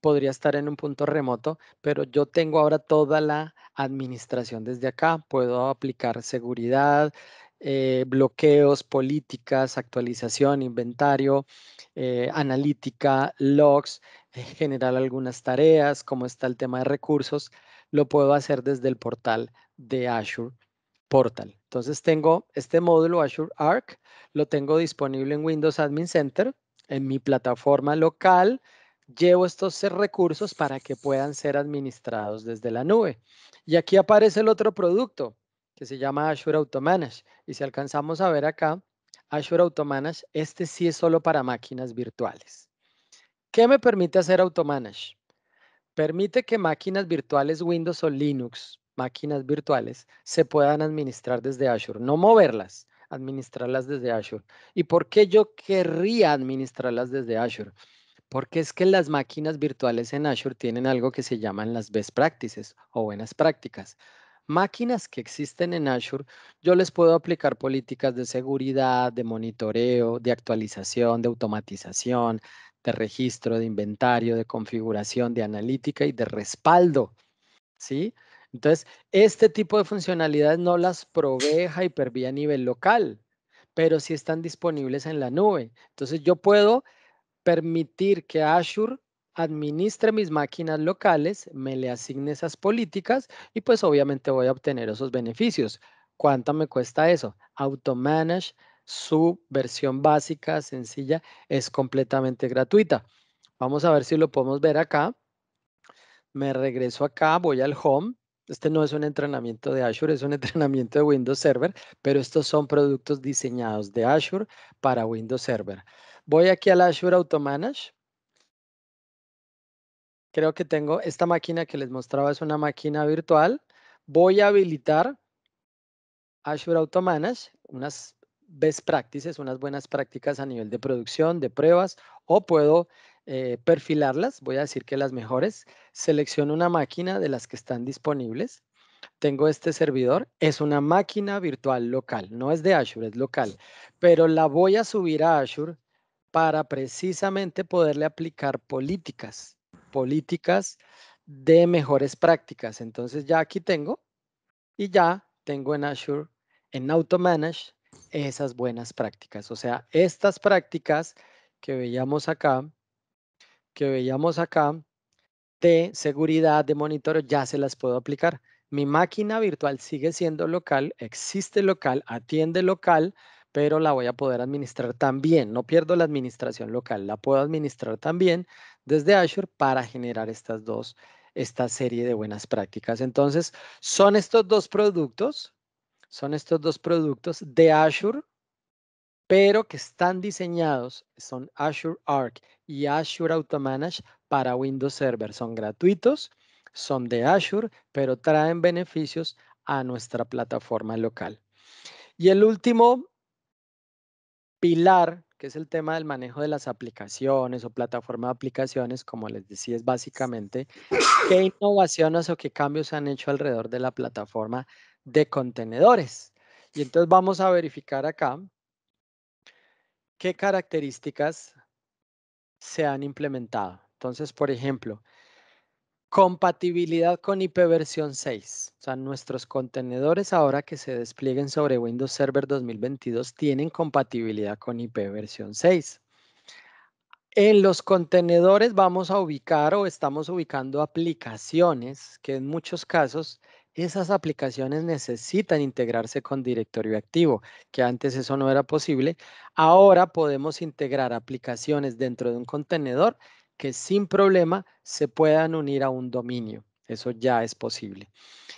podría estar en un punto remoto, pero yo tengo ahora toda la administración desde acá, puedo aplicar seguridad, eh, bloqueos, políticas, actualización, inventario, eh, analítica, logs, eh, generar algunas tareas, como está el tema de recursos, lo puedo hacer desde el portal de Azure Portal. Entonces tengo este módulo Azure Arc, lo tengo disponible en Windows Admin Center, en mi plataforma local, llevo estos recursos para que puedan ser administrados desde la nube. Y aquí aparece el otro producto que se llama Azure Automanage. Y si alcanzamos a ver acá, Azure Automanage, este sí es solo para máquinas virtuales. ¿Qué me permite hacer Automanage? Permite que máquinas virtuales Windows o Linux, máquinas virtuales, se puedan administrar desde Azure, no moverlas, administrarlas desde Azure. ¿Y por qué yo querría administrarlas desde Azure? Porque es que las máquinas virtuales en Azure tienen algo que se llaman las best practices o buenas prácticas. Máquinas que existen en Azure, yo les puedo aplicar políticas de seguridad, de monitoreo, de actualización, de automatización, de registro, de inventario, de configuración, de analítica y de respaldo. ¿Sí? Entonces, este tipo de funcionalidades no las provee Hyper-V a nivel local, pero sí están disponibles en la nube. Entonces, yo puedo permitir que Azure administre mis máquinas locales, me le asigne esas políticas y pues obviamente voy a obtener esos beneficios. ¿Cuánto me cuesta eso? Automanage, su versión básica, sencilla, es completamente gratuita. Vamos a ver si lo podemos ver acá. Me regreso acá, voy al home. Este no es un entrenamiento de Azure, es un entrenamiento de Windows Server, pero estos son productos diseñados de Azure para Windows Server. Voy aquí al Azure Automanage. Creo que tengo esta máquina que les mostraba, es una máquina virtual. Voy a habilitar Azure Automanage, unas best practices, unas buenas prácticas a nivel de producción, de pruebas, o puedo eh, perfilarlas, voy a decir que las mejores. Selecciono una máquina de las que están disponibles. Tengo este servidor, es una máquina virtual local, no es de Azure, es local, pero la voy a subir a Azure para precisamente poderle aplicar políticas, políticas de mejores prácticas. Entonces ya aquí tengo y ya tengo en Azure, en auto manage esas buenas prácticas. O sea, estas prácticas que veíamos acá, que veíamos acá, de seguridad, de monitoreo, ya se las puedo aplicar. Mi máquina virtual sigue siendo local, existe local, atiende local, pero la voy a poder administrar también. No pierdo la administración local, la puedo administrar también desde Azure para generar estas dos, esta serie de buenas prácticas. Entonces, son estos dos productos, son estos dos productos de Azure, pero que están diseñados, son Azure Arc y Azure Automanage para Windows Server. Son gratuitos, son de Azure, pero traen beneficios a nuestra plataforma local. Y el último pilar, que es el tema del manejo de las aplicaciones o plataforma de aplicaciones, como les decía, es básicamente qué innovaciones o qué cambios se han hecho alrededor de la plataforma de contenedores. Y entonces vamos a verificar acá qué características se han implementado. Entonces, por ejemplo, Compatibilidad con IP versión 6. O sea, nuestros contenedores ahora que se desplieguen sobre Windows Server 2022 tienen compatibilidad con IP versión 6. En los contenedores vamos a ubicar o estamos ubicando aplicaciones que en muchos casos esas aplicaciones necesitan integrarse con directorio activo, que antes eso no era posible. Ahora podemos integrar aplicaciones dentro de un contenedor que sin problema se puedan unir a un dominio. Eso ya es posible.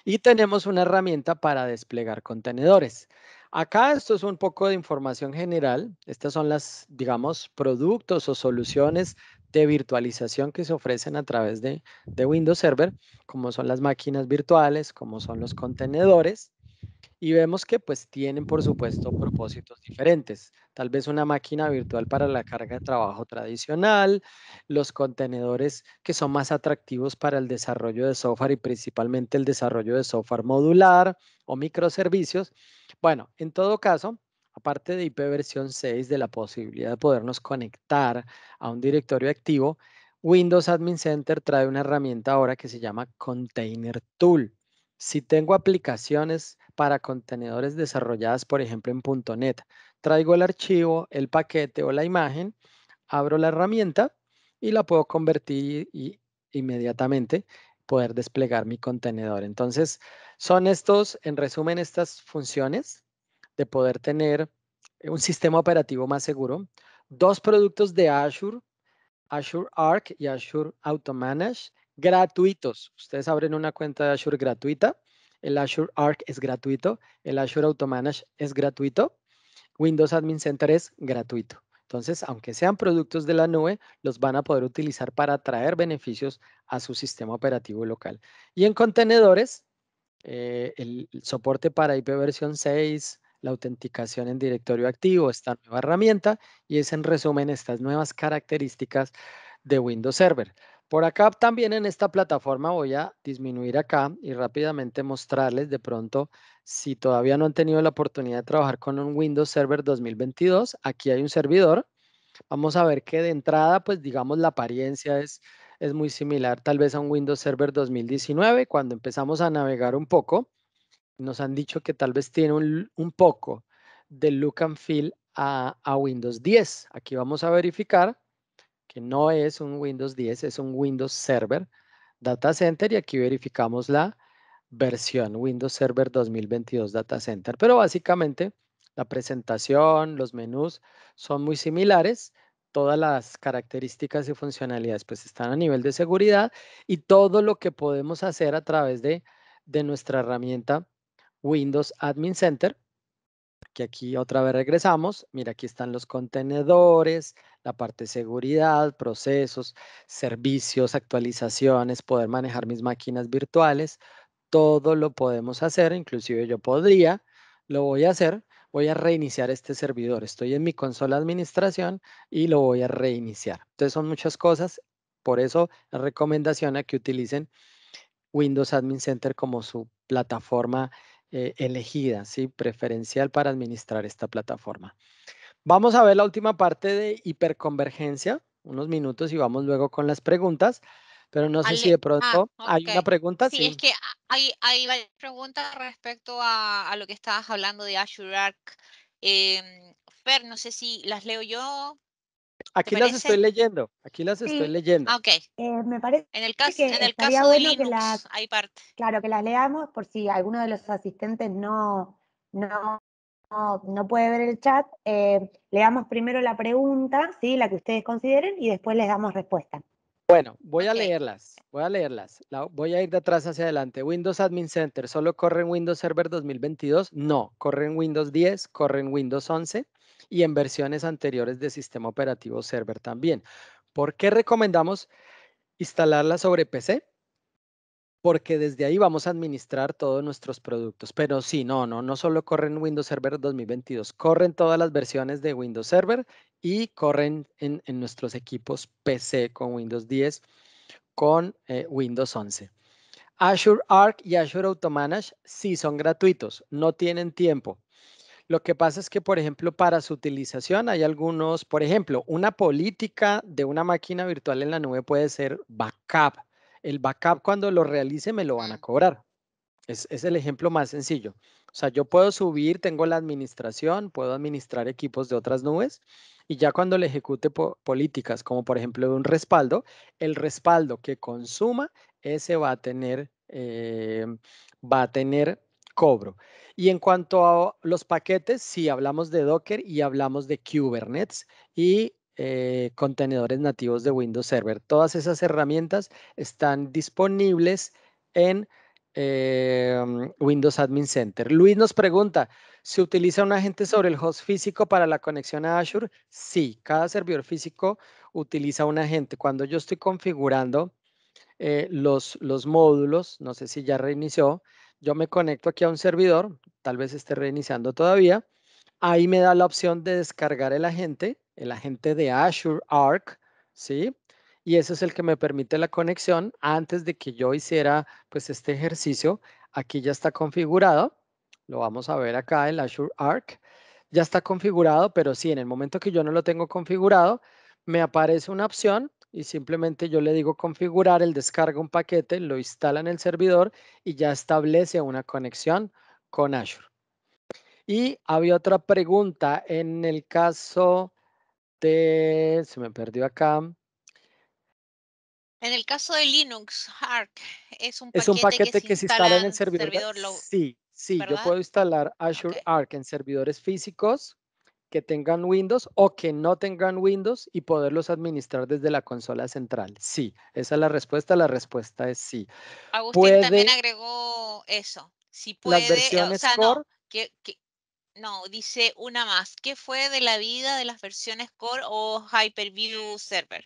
Y tenemos una herramienta para desplegar contenedores. Acá esto es un poco de información general. Estas son las, digamos, productos o soluciones de virtualización que se ofrecen a través de, de Windows Server, como son las máquinas virtuales, como son los contenedores y vemos que pues tienen por supuesto propósitos diferentes. Tal vez una máquina virtual para la carga de trabajo tradicional, los contenedores que son más atractivos para el desarrollo de software y principalmente el desarrollo de software modular o microservicios. Bueno, en todo caso, aparte de IP versión 6 de la posibilidad de podernos conectar a un directorio activo, Windows Admin Center trae una herramienta ahora que se llama Container Tool si tengo aplicaciones para contenedores desarrolladas, por ejemplo, en .NET, traigo el archivo, el paquete o la imagen, abro la herramienta y la puedo convertir y inmediatamente poder desplegar mi contenedor. Entonces, son estos, en resumen, estas funciones de poder tener un sistema operativo más seguro, dos productos de Azure, Azure Arc y Azure Auto gratuitos. Ustedes abren una cuenta de Azure gratuita. El Azure Arc es gratuito. El Azure Automanage es gratuito. Windows Admin Center es gratuito. Entonces, aunque sean productos de la nube, los van a poder utilizar para traer beneficios a su sistema operativo local. Y en contenedores, eh, el soporte para IP versión 6, la autenticación en directorio activo, esta nueva herramienta, y es en resumen estas nuevas características de Windows Server. Por acá también en esta plataforma voy a disminuir acá y rápidamente mostrarles de pronto si todavía no han tenido la oportunidad de trabajar con un Windows Server 2022. Aquí hay un servidor. Vamos a ver que de entrada, pues digamos la apariencia es, es muy similar tal vez a un Windows Server 2019. Cuando empezamos a navegar un poco, nos han dicho que tal vez tiene un, poco de look and feel a, a Windows 10. Aquí vamos a verificar no es un Windows 10, es un Windows Server Data Center y aquí verificamos la versión Windows Server 2022 Data Center. Pero básicamente la presentación, los menús son muy similares. Todas las características y funcionalidades pues están a nivel de seguridad y todo lo que podemos hacer a través de, de nuestra herramienta Windows Admin Center, que aquí otra vez regresamos. Mira, aquí están los contenedores, la parte de seguridad, procesos, servicios, actualizaciones, poder manejar mis máquinas virtuales, todo lo podemos hacer, inclusive yo podría, lo voy a hacer, voy a reiniciar este servidor, estoy en mi consola administración y lo voy a reiniciar. Entonces son muchas cosas, por eso la recomendación es que utilicen Windows Admin Center como su plataforma eh, elegida, preferencial para administrar esta plataforma. Vamos a ver la última parte de hiperconvergencia, unos minutos y vamos luego con las preguntas, pero no sé si de pronto ah, hay una pregunta. Sí, es que hay, hay, varias preguntas respecto a, lo que estabas hablando de Azure Arc. Em, Fer, no sé si las leo yo. Aquí las estoy leyendo, aquí las estoy leyendo. Ah, ok. Eh, me parece en el caso, que en el caso de Linux, hay parte. Claro, que las leamos por si alguno de los asistentes no, no no, puede ver el chat, eh, le damos primero la pregunta, ¿sí? la que ustedes consideren, y después les damos respuesta. Bueno, voy a leerlas, voy a leerlas, voy a ir de atrás hacia adelante. Windows Admin Center, ¿solo corre en Windows Server 2022? No, corre en Windows 10, corre en Windows 11 y en versiones anteriores de sistema operativo server también. ¿Por qué recomendamos instalarla sobre PC? porque desde ahí vamos a administrar todos nuestros productos. Pero sí, no, no, no solo corren Windows Server 2022, corren todas las versiones de Windows Server y corren en, nuestros equipos PC con Windows 10, con eh, Windows 11. Azure Arc y Azure Automanage sí son gratuitos, no tienen tiempo. Lo que pasa es que, por ejemplo, para su utilización hay algunos, por ejemplo, una política de una máquina virtual en la nube puede ser backup el backup cuando lo realice me lo van a cobrar. Es, el ejemplo más sencillo. O sea, yo puedo subir, tengo la administración, puedo administrar equipos de otras nubes y ya cuando le ejecute políticas como por ejemplo un respaldo, el respaldo que consuma, ese va a tener, eh, va a tener cobro. Y en cuanto a los paquetes, si hablamos de Docker y hablamos de Kubernetes y eh, contenedores nativos de Windows Server. Todas esas herramientas están disponibles en eh, Windows Admin Center. Luis nos pregunta, ¿se utiliza un agente sobre el host físico para la conexión a Azure? Sí, cada servidor físico utiliza un agente. Cuando yo estoy configurando eh, los módulos, no sé si ya reinició, yo me conecto aquí a un servidor, tal vez esté reiniciando todavía, Ahí me da la opción de descargar el agente, el agente de Azure Arc, ¿sí? Y ese es el que me permite la conexión antes de que yo hiciera pues este ejercicio. Aquí ya está configurado. Lo vamos a ver acá, el Azure Arc. Ya está configurado, pero sí, en el momento que yo no lo tengo configurado, me aparece una opción y simplemente yo le digo configurar, el descarga un paquete, lo instala en el servidor y ya establece una conexión con Azure. Y había otra pregunta en el caso de, se me perdió acá. En el caso de Linux, Arc es un paquete, que, se instala en el servidor. sí, sí, yo puedo instalar Azure Arc en servidores físicos que tengan Windows o que no tengan Windows y poderlos administrar desde la consola central. Sí, esa es la respuesta. La respuesta es sí. Agustín también agregó eso. Si puede, las que, no, dice una más. ¿Qué fue de la vida de las versiones Core o Hyper-V Server?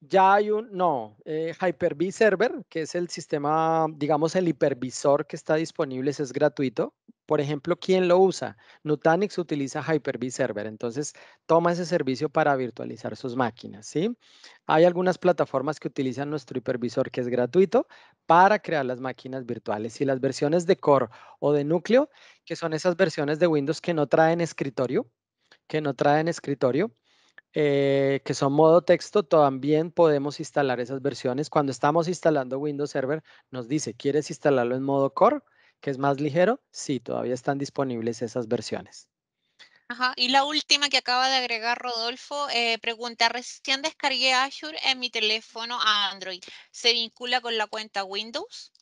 Ya hay un, no, eh, Hyper-V Server, que es el sistema, digamos, el hipervisor que está disponible, es gratuito. Por ejemplo, ¿quién lo usa? Nutanix utiliza Hyper-V Server, entonces toma ese servicio para virtualizar sus máquinas, ¿sí? Hay algunas plataformas que utilizan nuestro hipervisor que es gratuito para crear las máquinas virtuales y las versiones de core o de núcleo, que son esas versiones de Windows que no traen escritorio, que no traen escritorio, eh, que son modo texto, también podemos instalar esas versiones. Cuando estamos instalando Windows Server, nos dice, ¿quieres instalarlo en modo core que es más ligero, sí, todavía están disponibles esas versiones. Ajá. Y la última que acaba de agregar Rodolfo, eh, pregunta, recién descargué Azure en mi teléfono a Android. ¿Se vincula con la cuenta Windows?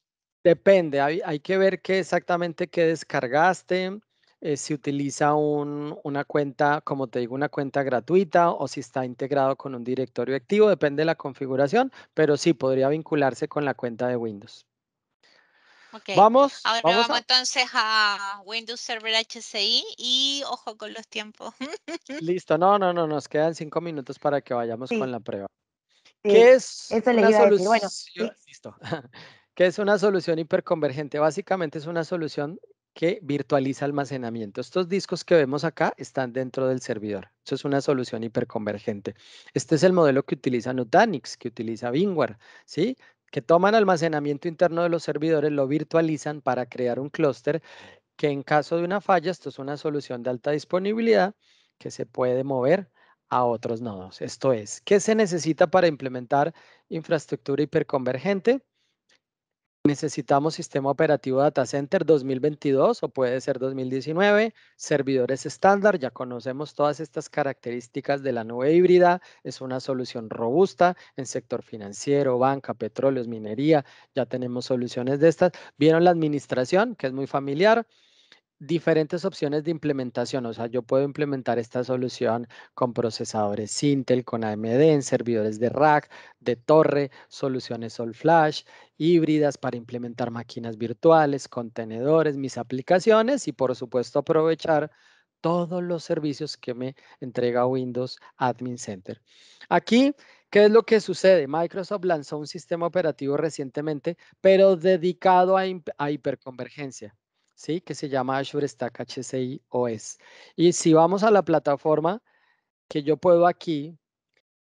Depende, hay, que ver qué exactamente qué descargaste, eh, si utiliza una cuenta, como te digo, una cuenta gratuita o si está integrado con un directorio activo, depende de la configuración, pero sí podría vincularse con la cuenta de Windows. Vamos. Ahora vamos, vamos entonces a Windows Server HCI y ojo con los tiempos. Listo, no, no, no, nos quedan cinco minutos para que vayamos con la prueba. Eh, ¿Qué es una solución? es una solución hiperconvergente? Básicamente es una solución que virtualiza almacenamiento. Estos discos que vemos acá están dentro del servidor. Eso es una solución hiperconvergente. Este es el modelo que utiliza Nutanix, que utiliza VMware, ¿sí? que toman almacenamiento interno de los servidores, lo virtualizan para crear un clúster que en caso de una falla, esto es una solución de alta disponibilidad que se puede mover a otros nodos. Esto es, ¿qué se necesita para implementar infraestructura hiperconvergente? Necesitamos sistema operativo Data Center 2022 o puede ser 2019, servidores estándar, ya conocemos todas estas características de la nube híbrida, es una solución robusta en sector financiero, banca, petróleos, minería, ya tenemos soluciones de estas. Vieron la administración, que es muy familiar, diferentes opciones de implementación, o sea, yo puedo implementar esta solución con procesadores Intel, con AMD, en servidores de rack, de torre, soluciones all flash, híbridas para implementar máquinas virtuales, contenedores, mis aplicaciones y por supuesto aprovechar todos los servicios que me entrega Windows Admin Center. Aquí, ¿qué es lo que sucede? Microsoft lanzó un sistema operativo recientemente, pero dedicado a hiperconvergencia que se llama Azure Stack HCI OS. Y si vamos a la plataforma, que yo puedo aquí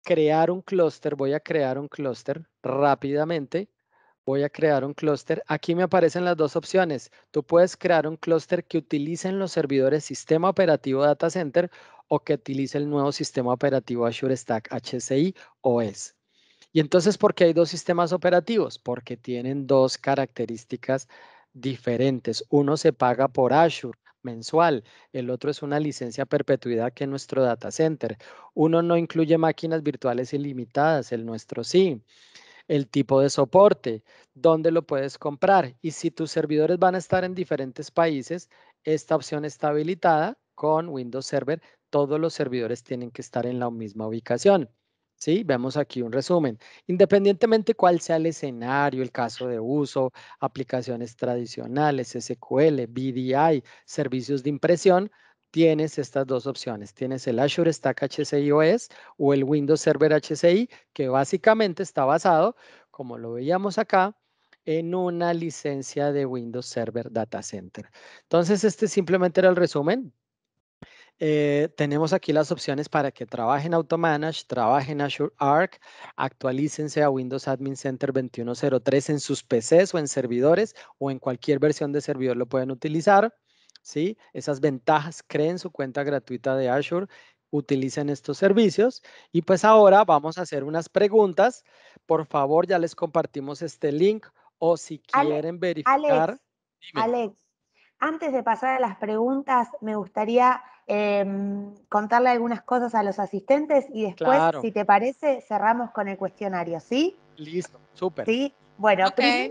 crear un clúster, voy a crear un clúster rápidamente, voy a crear un clúster. Aquí me aparecen las dos opciones. Tú puedes crear un clúster que en los servidores sistema operativo Data Center o que utilice el nuevo sistema operativo Azure Stack HCI OS. Y entonces, ¿por qué hay dos sistemas operativos? Porque tienen dos características diferentes. Uno se paga por Azure mensual, el otro es una licencia perpetuidad que es nuestro data center. Uno no incluye máquinas virtuales ilimitadas, el nuestro sí. El tipo de soporte, dónde lo puedes comprar y si tus servidores van a estar en diferentes países, esta opción está habilitada con Windows Server. Todos los servidores tienen que estar en la misma ubicación. ¿sí? Vemos aquí un resumen. Independientemente cuál sea el escenario, el caso de uso, aplicaciones tradicionales, SQL, BDI, servicios de impresión, tienes estas dos opciones. Tienes el Azure Stack HCI OS o el Windows Server HCI, que básicamente está basado, como lo veíamos acá, en una licencia de Windows Server Data Center. Entonces, este simplemente era el resumen. Eh, tenemos aquí las opciones para que trabajen Automanage, trabajen Azure Arc, actualícense a Windows Admin Center 2103 en sus PCs o en servidores o en cualquier versión de servidor lo pueden utilizar. ¿sí? Esas ventajas, creen su cuenta gratuita de Azure, utilicen estos servicios. Y pues ahora vamos a hacer unas preguntas. Por favor, ya les compartimos este link o si quieren verificar. Alex, Alex, antes de pasar a las preguntas, me gustaría em, contarle algunas cosas a los asistentes y después, si te parece, cerramos con el cuestionario, ¿sí? Listo, súper. Sí, bueno, eh,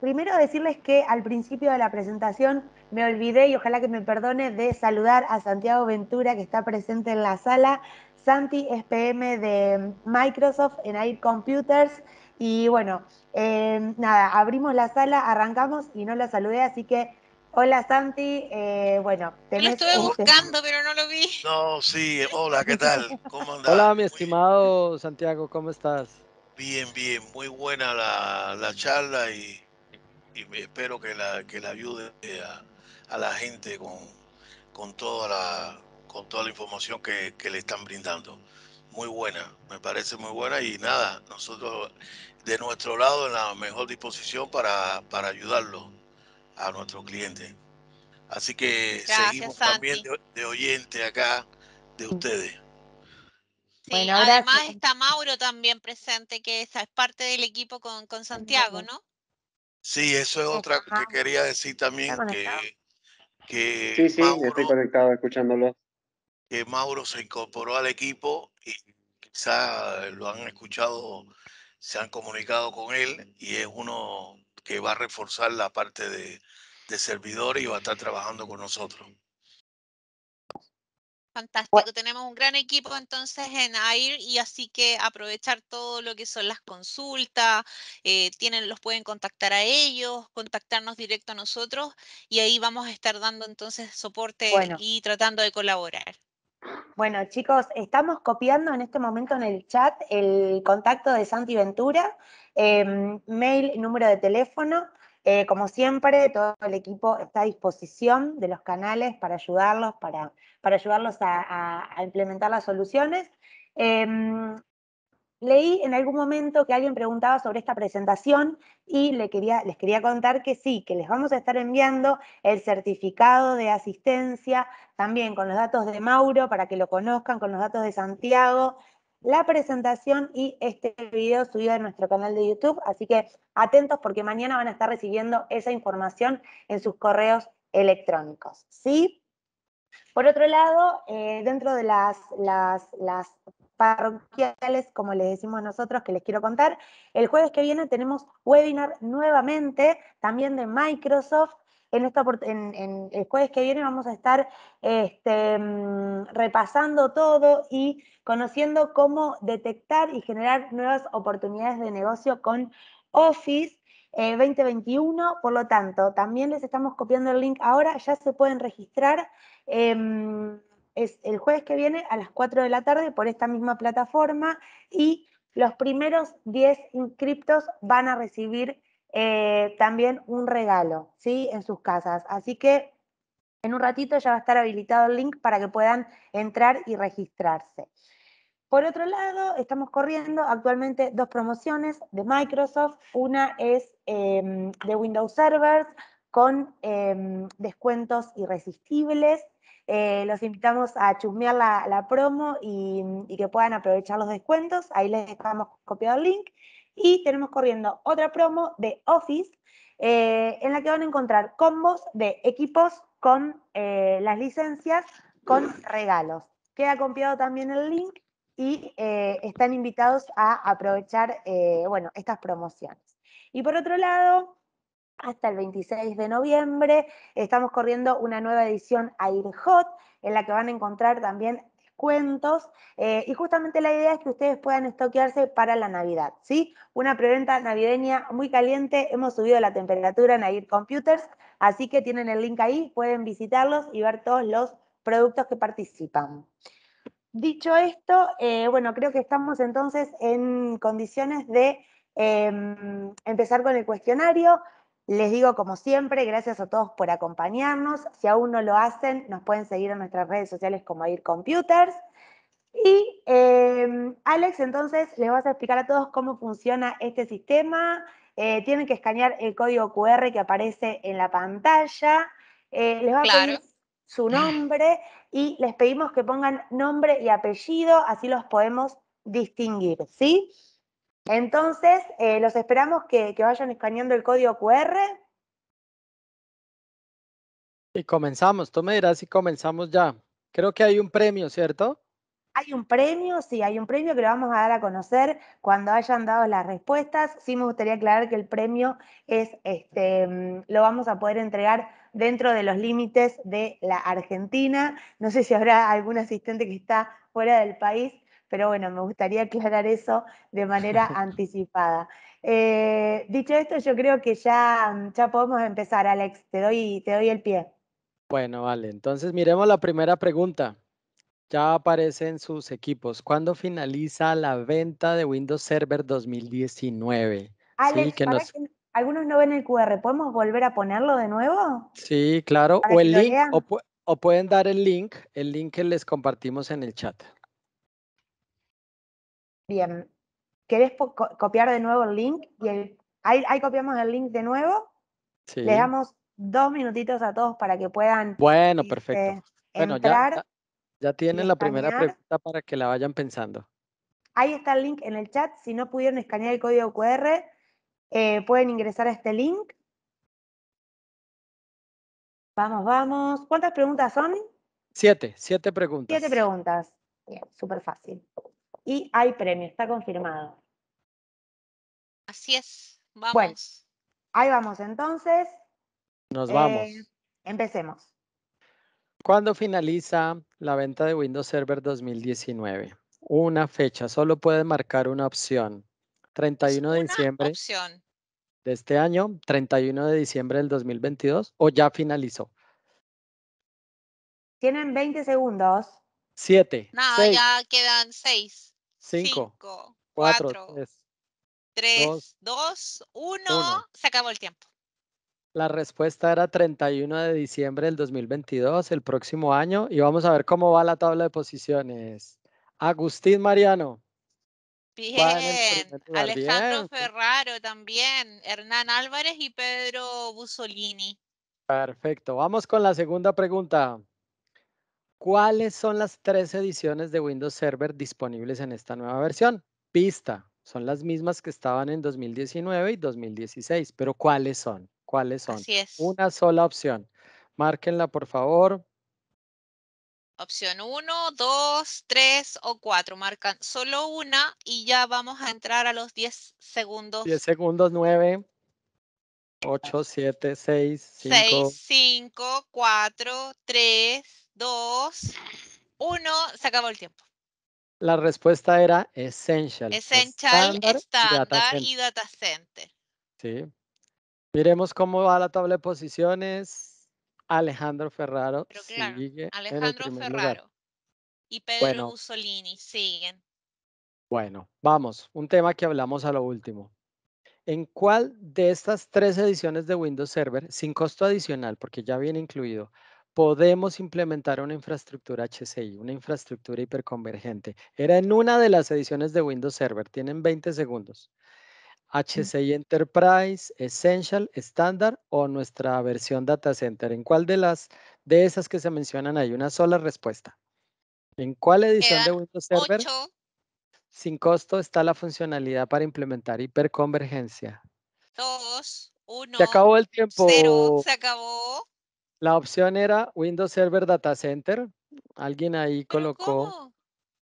primero, decirles que al principio de la presentación me olvidé y ojalá que me perdone de saludar a Santiago Ventura que está presente en la sala. Santi es PM de Microsoft en Air Computers. Y bueno, em, nada, abrimos la sala, arrancamos y no la saludé, así que Hola Santi, eh, bueno, te Lo estuve este buscando, pero no lo vi. No, sí, hola, ¿qué tal? Hola, mi estimado Santiago, ¿cómo estás? Bien, bien, muy buena la, la charla y, espero que la, que la ayude a, la gente con, con, toda la, con toda la información que, le están brindando. Muy buena, me parece muy buena y nada, nosotros de nuestro lado en la mejor disposición para, para ayudarlo a nuestros cliente. Así que seguimos también de, oyente acá de ustedes. además está Mauro también presente, que es, parte del equipo con, con Santiago, ¿no? Sí, eso es otra que quería decir también que, que sí, sí, estoy conectado escuchándolo. Que Mauro se incorporó al equipo y quizá lo han escuchado, se han comunicado con él y es uno que va a reforzar la parte de, servidor y va a estar trabajando con nosotros. Fantástico, tenemos un gran equipo entonces en AIR y así que aprovechar todo lo que son las consultas, eh, tienen, los pueden contactar a ellos, contactarnos directo a nosotros y ahí vamos a estar dando entonces soporte y tratando de colaborar. Bueno chicos, estamos copiando en este momento en el chat el contacto de Santi Ventura Em, mail mail, número de teléfono. Eh, como siempre, todo el equipo está a disposición de los canales para ayudarlos, para, ayudarlos a, implementar las soluciones. Em, leí en algún momento que alguien preguntaba sobre esta presentación y les quería contar que sí, que les vamos a estar enviando el certificado de asistencia, también con los datos de Mauro para que lo conozcan, con los datos de Santiago, la presentación y este video subido a nuestro canal de YouTube. Así que atentos porque mañana van a estar recibiendo esa información en sus correos electrónicos. ¿sí? Por otro lado, eh, dentro de las, las parroquiales, como les decimos nosotros, que les quiero contar, el jueves que viene tenemos webinar nuevamente, también de Microsoft, en, esta, en, el jueves que viene vamos a estar este, mm, repasando todo y conociendo cómo detectar y generar nuevas oportunidades de negocio con Office. 2021, eh, por lo tanto, también les estamos copiando el link ahora, ya se pueden registrar. Em, es el jueves que viene a las 4 de la tarde por esta misma plataforma y los primeros 10 inscriptos van a recibir eh, también un regalo, ¿sí? En sus casas. Así que en un ratito ya va a estar habilitado el link para que puedan entrar y registrarse. Por otro lado, estamos corriendo actualmente dos promociones de Microsoft. Una es em, de Windows Servers con em, descuentos irresistibles. Eh, los invitamos a chusmear la, promo y, y, que puedan aprovechar los descuentos. Ahí les dejamos copiado el link. Y tenemos corriendo otra promo de Office, eh, en la que van a encontrar combos de equipos con eh, las licencias, con regalos. Queda copiado también el link y eh, están invitados a aprovechar bueno, estas promociones. Y por otro lado, hasta el 26 de noviembre estamos corriendo una nueva edición Air Hot, en la que van a encontrar también cuentos. Eh, y justamente la idea es que ustedes puedan estoquearse para la Navidad, ¿sí? Una preventa navideña muy caliente. Hemos subido la temperatura en Air Computers, así que tienen el link ahí, pueden visitarlos y ver todos los productos que participan. Dicho esto, eh, bueno, creo que estamos entonces en condiciones de em, empezar con el cuestionario. Les digo como siempre, gracias a todos por acompañarnos. Si aún no lo hacen, nos pueden seguir en nuestras redes sociales como Ir Computers. Y em, Alex, entonces les vas a explicar a todos cómo funciona este sistema. Eh, tienen que escanear el código QR que aparece en la pantalla. Eh, les va a pedir su nombre y les pedimos que pongan nombre y apellido, así los podemos distinguir, ¿sí? Entonces, eh, los esperamos que, vayan escaneando el código QR. Y comenzamos, tú me dirás si comenzamos ya. Creo que hay un premio, ¿cierto? Hay un premio, sí, hay un premio que lo vamos a dar a conocer cuando hayan dado las respuestas. Sí me gustaría aclarar que el premio es, este, lo vamos a poder entregar dentro de los límites de la Argentina. No sé si habrá algún asistente que está fuera del país, pero bueno, me gustaría aclarar eso de manera anticipada. Eh, dicho esto, yo creo que ya, mm, ya podemos empezar, Alex, te doy, te doy el pie. Bueno, vale, entonces miremos la primera pregunta. Ya aparecen sus equipos. ¿Cuándo finaliza la venta de Windows Server 2019? que algunos no ven el QR, ¿podemos volver a ponerlo de nuevo? Sí, claro, o el o pueden dar el link, el link que les compartimos en el chat. Bien. ¿Querés copiar de nuevo el link? Y ahí, copiamos el link de nuevo. Sí. Le damos dos minutitos a todos para que puedan. Bueno, este, perfecto. Bueno, ya, tienen la primera pregunta para que la vayan pensando. Ahí está el link en el chat. Si no pudieron escanear el código QR, eh, pueden ingresar a este link. Vamos, vamos. ¿Cuántas preguntas son? Siete, siete preguntas. Siete preguntas. Bien, súper fácil y hay premio, está confirmado. Así es, vamos. ahí vamos entonces. Nos eh, vamos. empecemos. ¿Cuándo finaliza la venta de Windows Server 2019? Una fecha, solo puedes marcar una opción. 31 de diciembre opción. de este año, 31 de diciembre del 2022 o ya finalizó. Tienen 20 segundos. Siete. No, ya quedan seis. Cinco, cuatro, tres, dos, uno, Se acabó el tiempo. La respuesta era 31 de diciembre del 2022, el próximo año, y vamos a ver cómo va la tabla de posiciones. Agustín Mariano. Bien, Alejandro Ferraro también, Hernán Álvarez y Pedro Busolini. Perfecto, vamos con la segunda pregunta. ¿Cuáles son las tres ediciones de Windows Server disponibles en esta nueva versión? Pista, son las mismas que estaban en 2019 y 2016, pero ¿cuáles son? ¿Cuáles son? Una sola opción. Márquenla, por favor. Opción 1, 2, 3 o 4. Marcan solo una y ya vamos a entrar a los 10 segundos. 10 segundos, 9, 8, 7, 6, 5. 6, 5, 4, 3, dos, uno, se acabó el tiempo. La respuesta era Essential. Essential, Estándar y, Data Sí. Miremos cómo va la tabla de posiciones. Alejandro Ferraro sigue Alejandro Ferraro y Pedro bueno, siguen. Bueno, vamos, un tema que hablamos a lo último. ¿En cuál de estas tres ediciones de Windows Server, sin costo adicional, porque ya viene incluido, podemos implementar una infraestructura HCI, una infraestructura hiperconvergente. Era en una de las ediciones de Windows Server, tienen 20 segundos. HCI Enterprise, Essential, Standard o nuestra versión Data Center. ¿En cuál de las de esas que se mencionan hay una sola respuesta? ¿En cuál edición de Windows Server? Sin costo está la funcionalidad para implementar hiperconvergencia. Dos, uno. Se acabó el tiempo. se acabó. La opción era Windows Server Data Center. Alguien ahí colocó.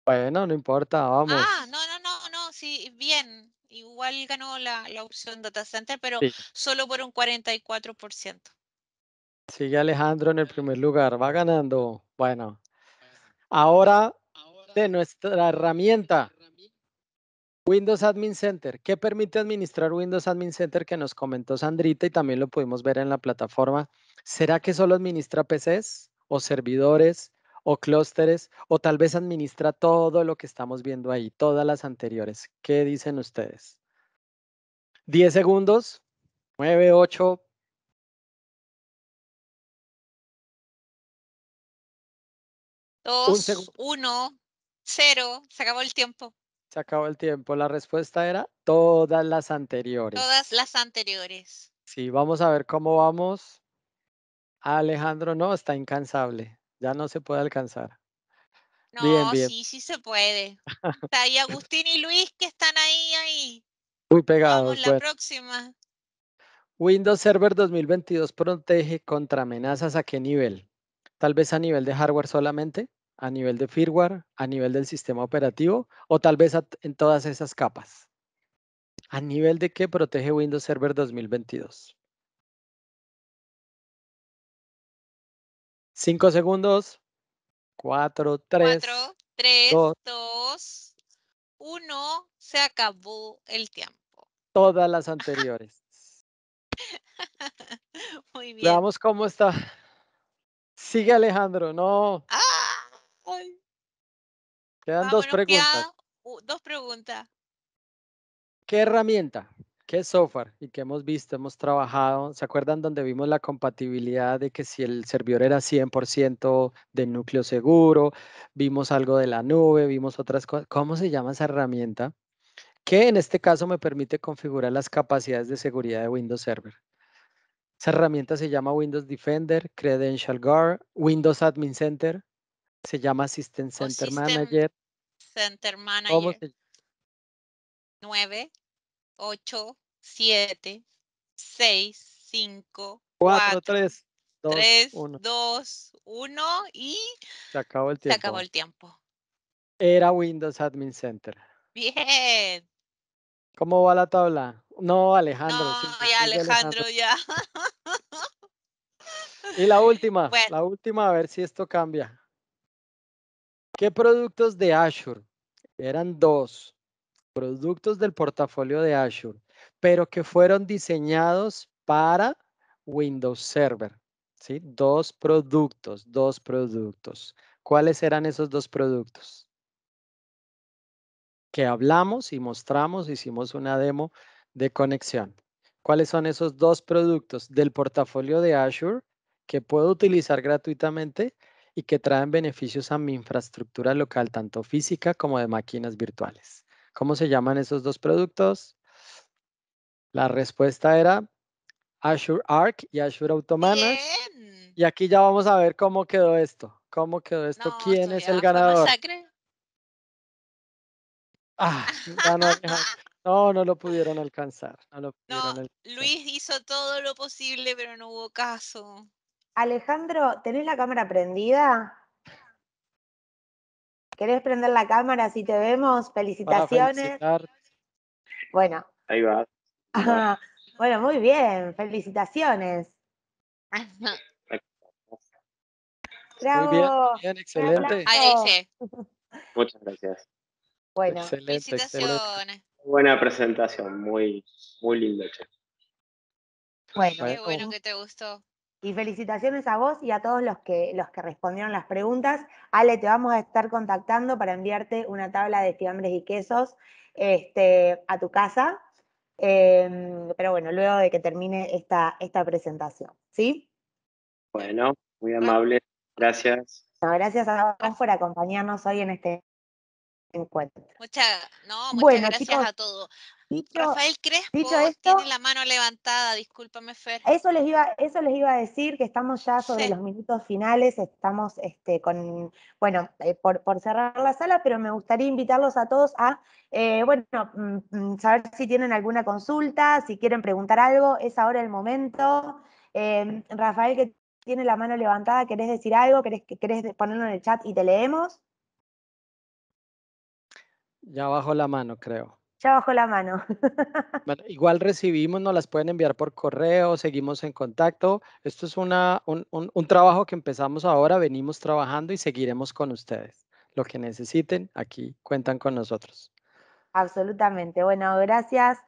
Bueno, no importa, ah, vamos. Ah, no, no, no, no, sí, bien. Igual ganó la, opción Data Center, pero solo por un 44%. Sigue Alejandro en el primer lugar, va ganando. Bueno, ahora de nuestra herramienta Windows Admin Center. ¿Qué permite administrar Windows Admin Center que nos comentó Sandrita y también lo pudimos ver en la plataforma? ¿Será que solo administra PCs o servidores o clústeres o tal vez administra todo lo que estamos viendo ahí, todas las anteriores? ¿Qué dicen ustedes? 10 segundos, 9, 8, Dos, uno, cero, se acabó el tiempo. Se acabó el tiempo. La respuesta era todas las anteriores. Todas las anteriores. Sí, vamos a ver cómo vamos. Alejandro no, está incansable. Ya no se puede alcanzar. No, sí, sí se puede. Está ahí Agustín y Luis que están ahí, ahí. Muy pegados. Vamos, la próxima. Windows Server 2022 protege contra amenazas a qué nivel? Tal vez a nivel de hardware solamente a nivel de firmware, a nivel del sistema operativo o tal vez en todas esas capas. A nivel de qué protege Windows Server 2022. Cinco segundos. Cuatro, tres. Cuatro, tres, dos, uno. Se acabó el tiempo. Todas las anteriores. Muy bien. Veamos cómo está. Sigue Alejandro, no. Ah, Quedan ah, dos preguntas. dos preguntas. ¿Qué herramienta, qué software y qué hemos visto, hemos trabajado? ¿Se acuerdan donde vimos la compatibilidad de que si el servidor era 100% de núcleo seguro, vimos algo de la nube, vimos otras cosas? ¿Cómo se llama esa herramienta? Que en este caso me permite configurar las capacidades de seguridad de Windows Server. Esa herramienta se llama Windows Defender, Credential Guard, Windows Admin Center, se llama System Center System Manager. Center Manager. Se... 9, 8, 7, 6, 5, 4, 3, 2, 1. 2, 1 y se acabó el tiempo. Se acabó el tiempo. Era Windows Admin Center. Bien. ¿Cómo va la tabla? No, Alejandro. No, ya, Alejandro, ya. Y la última, la última, a ver si esto cambia. ¿Qué productos de Azure? Eran dos productos del portafolio de Azure, pero que fueron diseñados para Windows Server. Dos productos, dos productos. ¿Cuáles eran esos dos productos? Que hablamos y mostramos, hicimos una demo de conexión. ¿Cuáles son esos dos productos del portafolio de Azure que puedo utilizar gratuitamente? y que traen beneficios a mi infraestructura local, tanto física como de máquinas virtuales. ¿Cómo se llaman esos dos productos? La respuesta era Azure Arc y Azure Automanage. Y aquí ya vamos a ver cómo quedó esto. ¿Cómo quedó esto? ¿Quién es ah, el ganador? No, no lo pudieron No, alcanzar. Luis hizo todo lo posible, pero no hubo caso. Alejandro, ¿tenés la cámara prendida? ¿Querés prender la cámara si te vemos? Felicitaciones. Bueno. Ahí va. bueno, muy bien. Felicitaciones. Bravo. excelente. Ahí Muchas gracias. Bueno, felicitaciones. Buena presentación, muy, muy lindo. qué bueno que te gustó. Y felicitaciones a vos y a todos los que, los que respondieron las preguntas. Ale, te vamos a estar contactando para enviarte una tabla de fiambres y quesos este, a tu casa. Em, pero bueno, luego de que termine esta, esta presentación. ¿Sí? Bueno, muy amable. Gracias. gracias a vos por acompañarnos hoy en este encuentro. muchas gracias a todos. Rafael Crespo que tiene la mano levantada, discúlpame Fer. Eso les iba, eso les iba a decir, que estamos ya sobre los minutos finales, estamos este, con, bueno, eh, por, cerrar la sala, pero me gustaría invitarlos a todos a, eh, bueno, mm, mm, saber si tienen alguna consulta, si quieren preguntar algo, es ahora el momento. Em, Rafael, que tiene la mano levantada, ¿querés decir algo? ¿Querés, ¿Querés ponerlo en el chat y te leemos? Ya bajo la mano, creo bajo la mano. igual recibimos, nos las pueden enviar por correo, seguimos en contacto. Esto es una, un, trabajo que empezamos ahora, venimos trabajando y seguiremos con ustedes. Lo que necesiten, aquí cuentan con nosotros. Absolutamente. Bueno, gracias.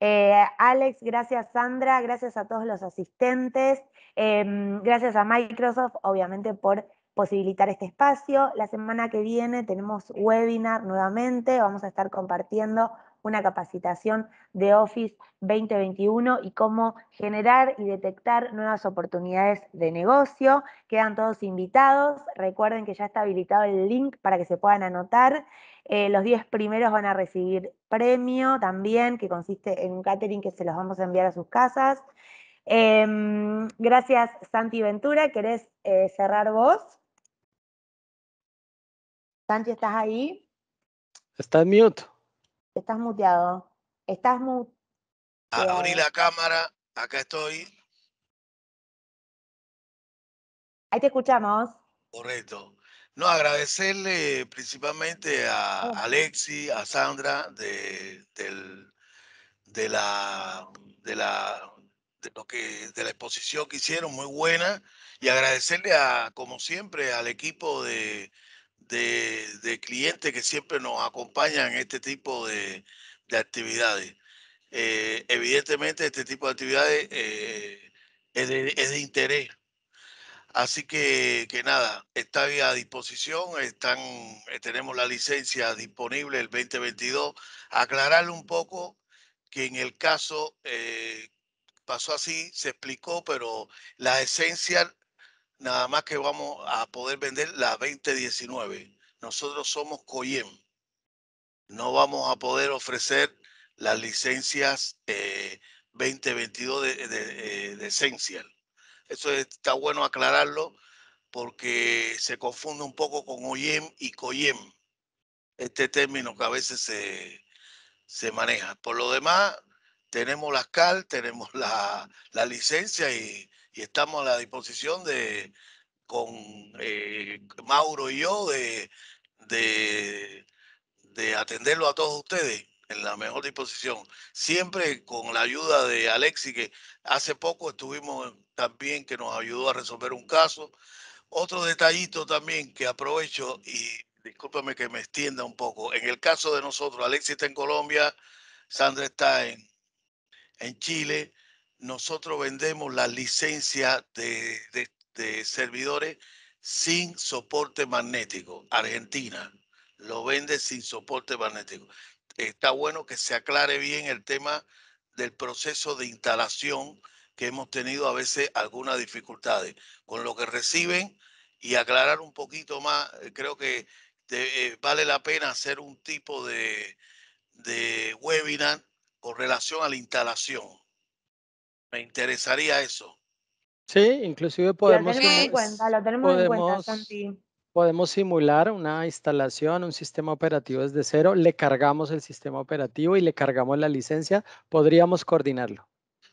Eh, Alex, gracias Sandra, gracias a todos los asistentes, em, gracias a Microsoft, obviamente, por posibilitar este espacio. La semana que viene tenemos webinar nuevamente, vamos a estar compartiendo una capacitación de Office 2021 y cómo generar y detectar nuevas oportunidades de negocio. Quedan todos invitados. Recuerden que ya está habilitado el link para que se puedan anotar. Eh, los 10 primeros van a recibir premio también, que consiste en un catering que se los vamos a enviar a sus casas. Em, gracias, Santi Ventura. ¿Querés eh, cerrar vos? Santi, ¿estás ahí? Está en mute. Estás muteado. Estás muteado. Eh, abrí la cámara. Acá estoy. Ahí te escuchamos. Correcto. No, agradecerle principalmente a oh. Alexi, a Sandra, de, del, de la, de la, lo que, de la exposición que hicieron, muy buena, y agradecerle a, como siempre, al equipo de, de, clientes que siempre nos acompañan en este tipo de, de actividades. Eh, evidentemente este tipo de actividades eh, es, de, interés. Así que, que nada, está a disposición, están, eh, tenemos la licencia disponible el 2022. Aclararle un poco que en el caso pasó así, se explicó, pero la esencia nada más que vamos a poder vender la 2019. Nosotros somos COIEM. No vamos a poder ofrecer las licencias 2022 eh, de, de, eh, de, Essential. Eso está bueno aclararlo porque se confunde un poco con OIEM y COIEM. Este término que a veces se, se maneja. Por lo demás, tenemos las CAL, tenemos la, la licencia y y estamos a la disposición de, con eh, Mauro y yo, de, de, de atenderlo a todos ustedes en la mejor disposición, siempre con la ayuda de Alexi, que hace poco estuvimos también, que nos ayudó a resolver un caso. Otro detallito también que aprovecho y discúlpame que me extienda un poco. En el caso de nosotros, Alexi está en Colombia, Sandra está en, en Chile, nosotros vendemos la licencia de, servidores sin soporte magnético. Argentina lo vende sin soporte magnético. Está bueno que se aclare bien el tema del proceso de instalación que hemos tenido a veces algunas dificultades con lo que reciben y aclarar un poquito más. Eh, creo que eh, vale la pena hacer un tipo de webinar con relación a la instalación. Me interesaría eso. Sí, inclusive podemos, en cuenta, lo tenemos en cuenta, podemos simular una instalación, un sistema operativo desde cero, le cargamos el sistema operativo y le cargamos la licencia, podríamos coordinarlo.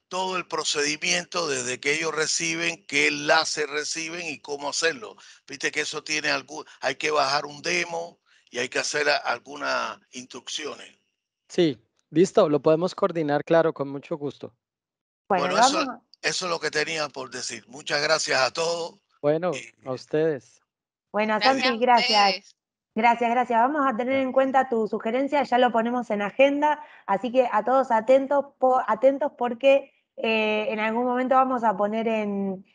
Todo el procedimiento desde que ellos reciben, qué enlace reciben y cómo hacerlo. Viste que eso tiene algún, hay que bajar un demo y hay que hacer algunas instrucciones. Sí, listo, lo podemos coordinar, claro, con mucho gusto. Bueno, eso, es lo que tenía por decir. Muchas gracias a todos. Bueno, a ustedes. Bueno, Santi, gracias. Gracias, gracias. Vamos a tener en cuenta tu sugerencia, ya lo ponemos en agenda, así que a todos atentos, atentos porque eh, en algún momento vamos a poner en,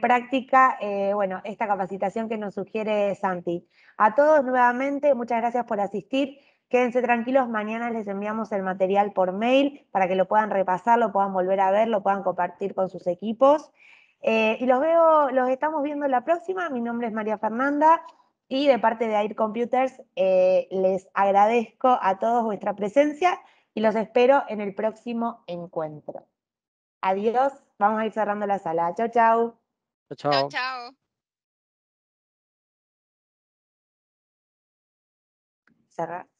práctica eh, bueno, esta capacitación que nos sugiere Santi. A todos nuevamente, muchas gracias por asistir. Quédense tranquilos, mañana les enviamos el material por mail para que lo puedan repasar, lo puedan volver a ver, lo puedan compartir con sus equipos. Eh, y los veo, los estamos viendo la próxima. Mi nombre es María Fernanda y de parte de AIR Computers eh, les agradezco a todos vuestra presencia y los espero en el próximo encuentro. Adiós, vamos a ir cerrando la sala. Chau, chao. Chao, chao. Cerrar.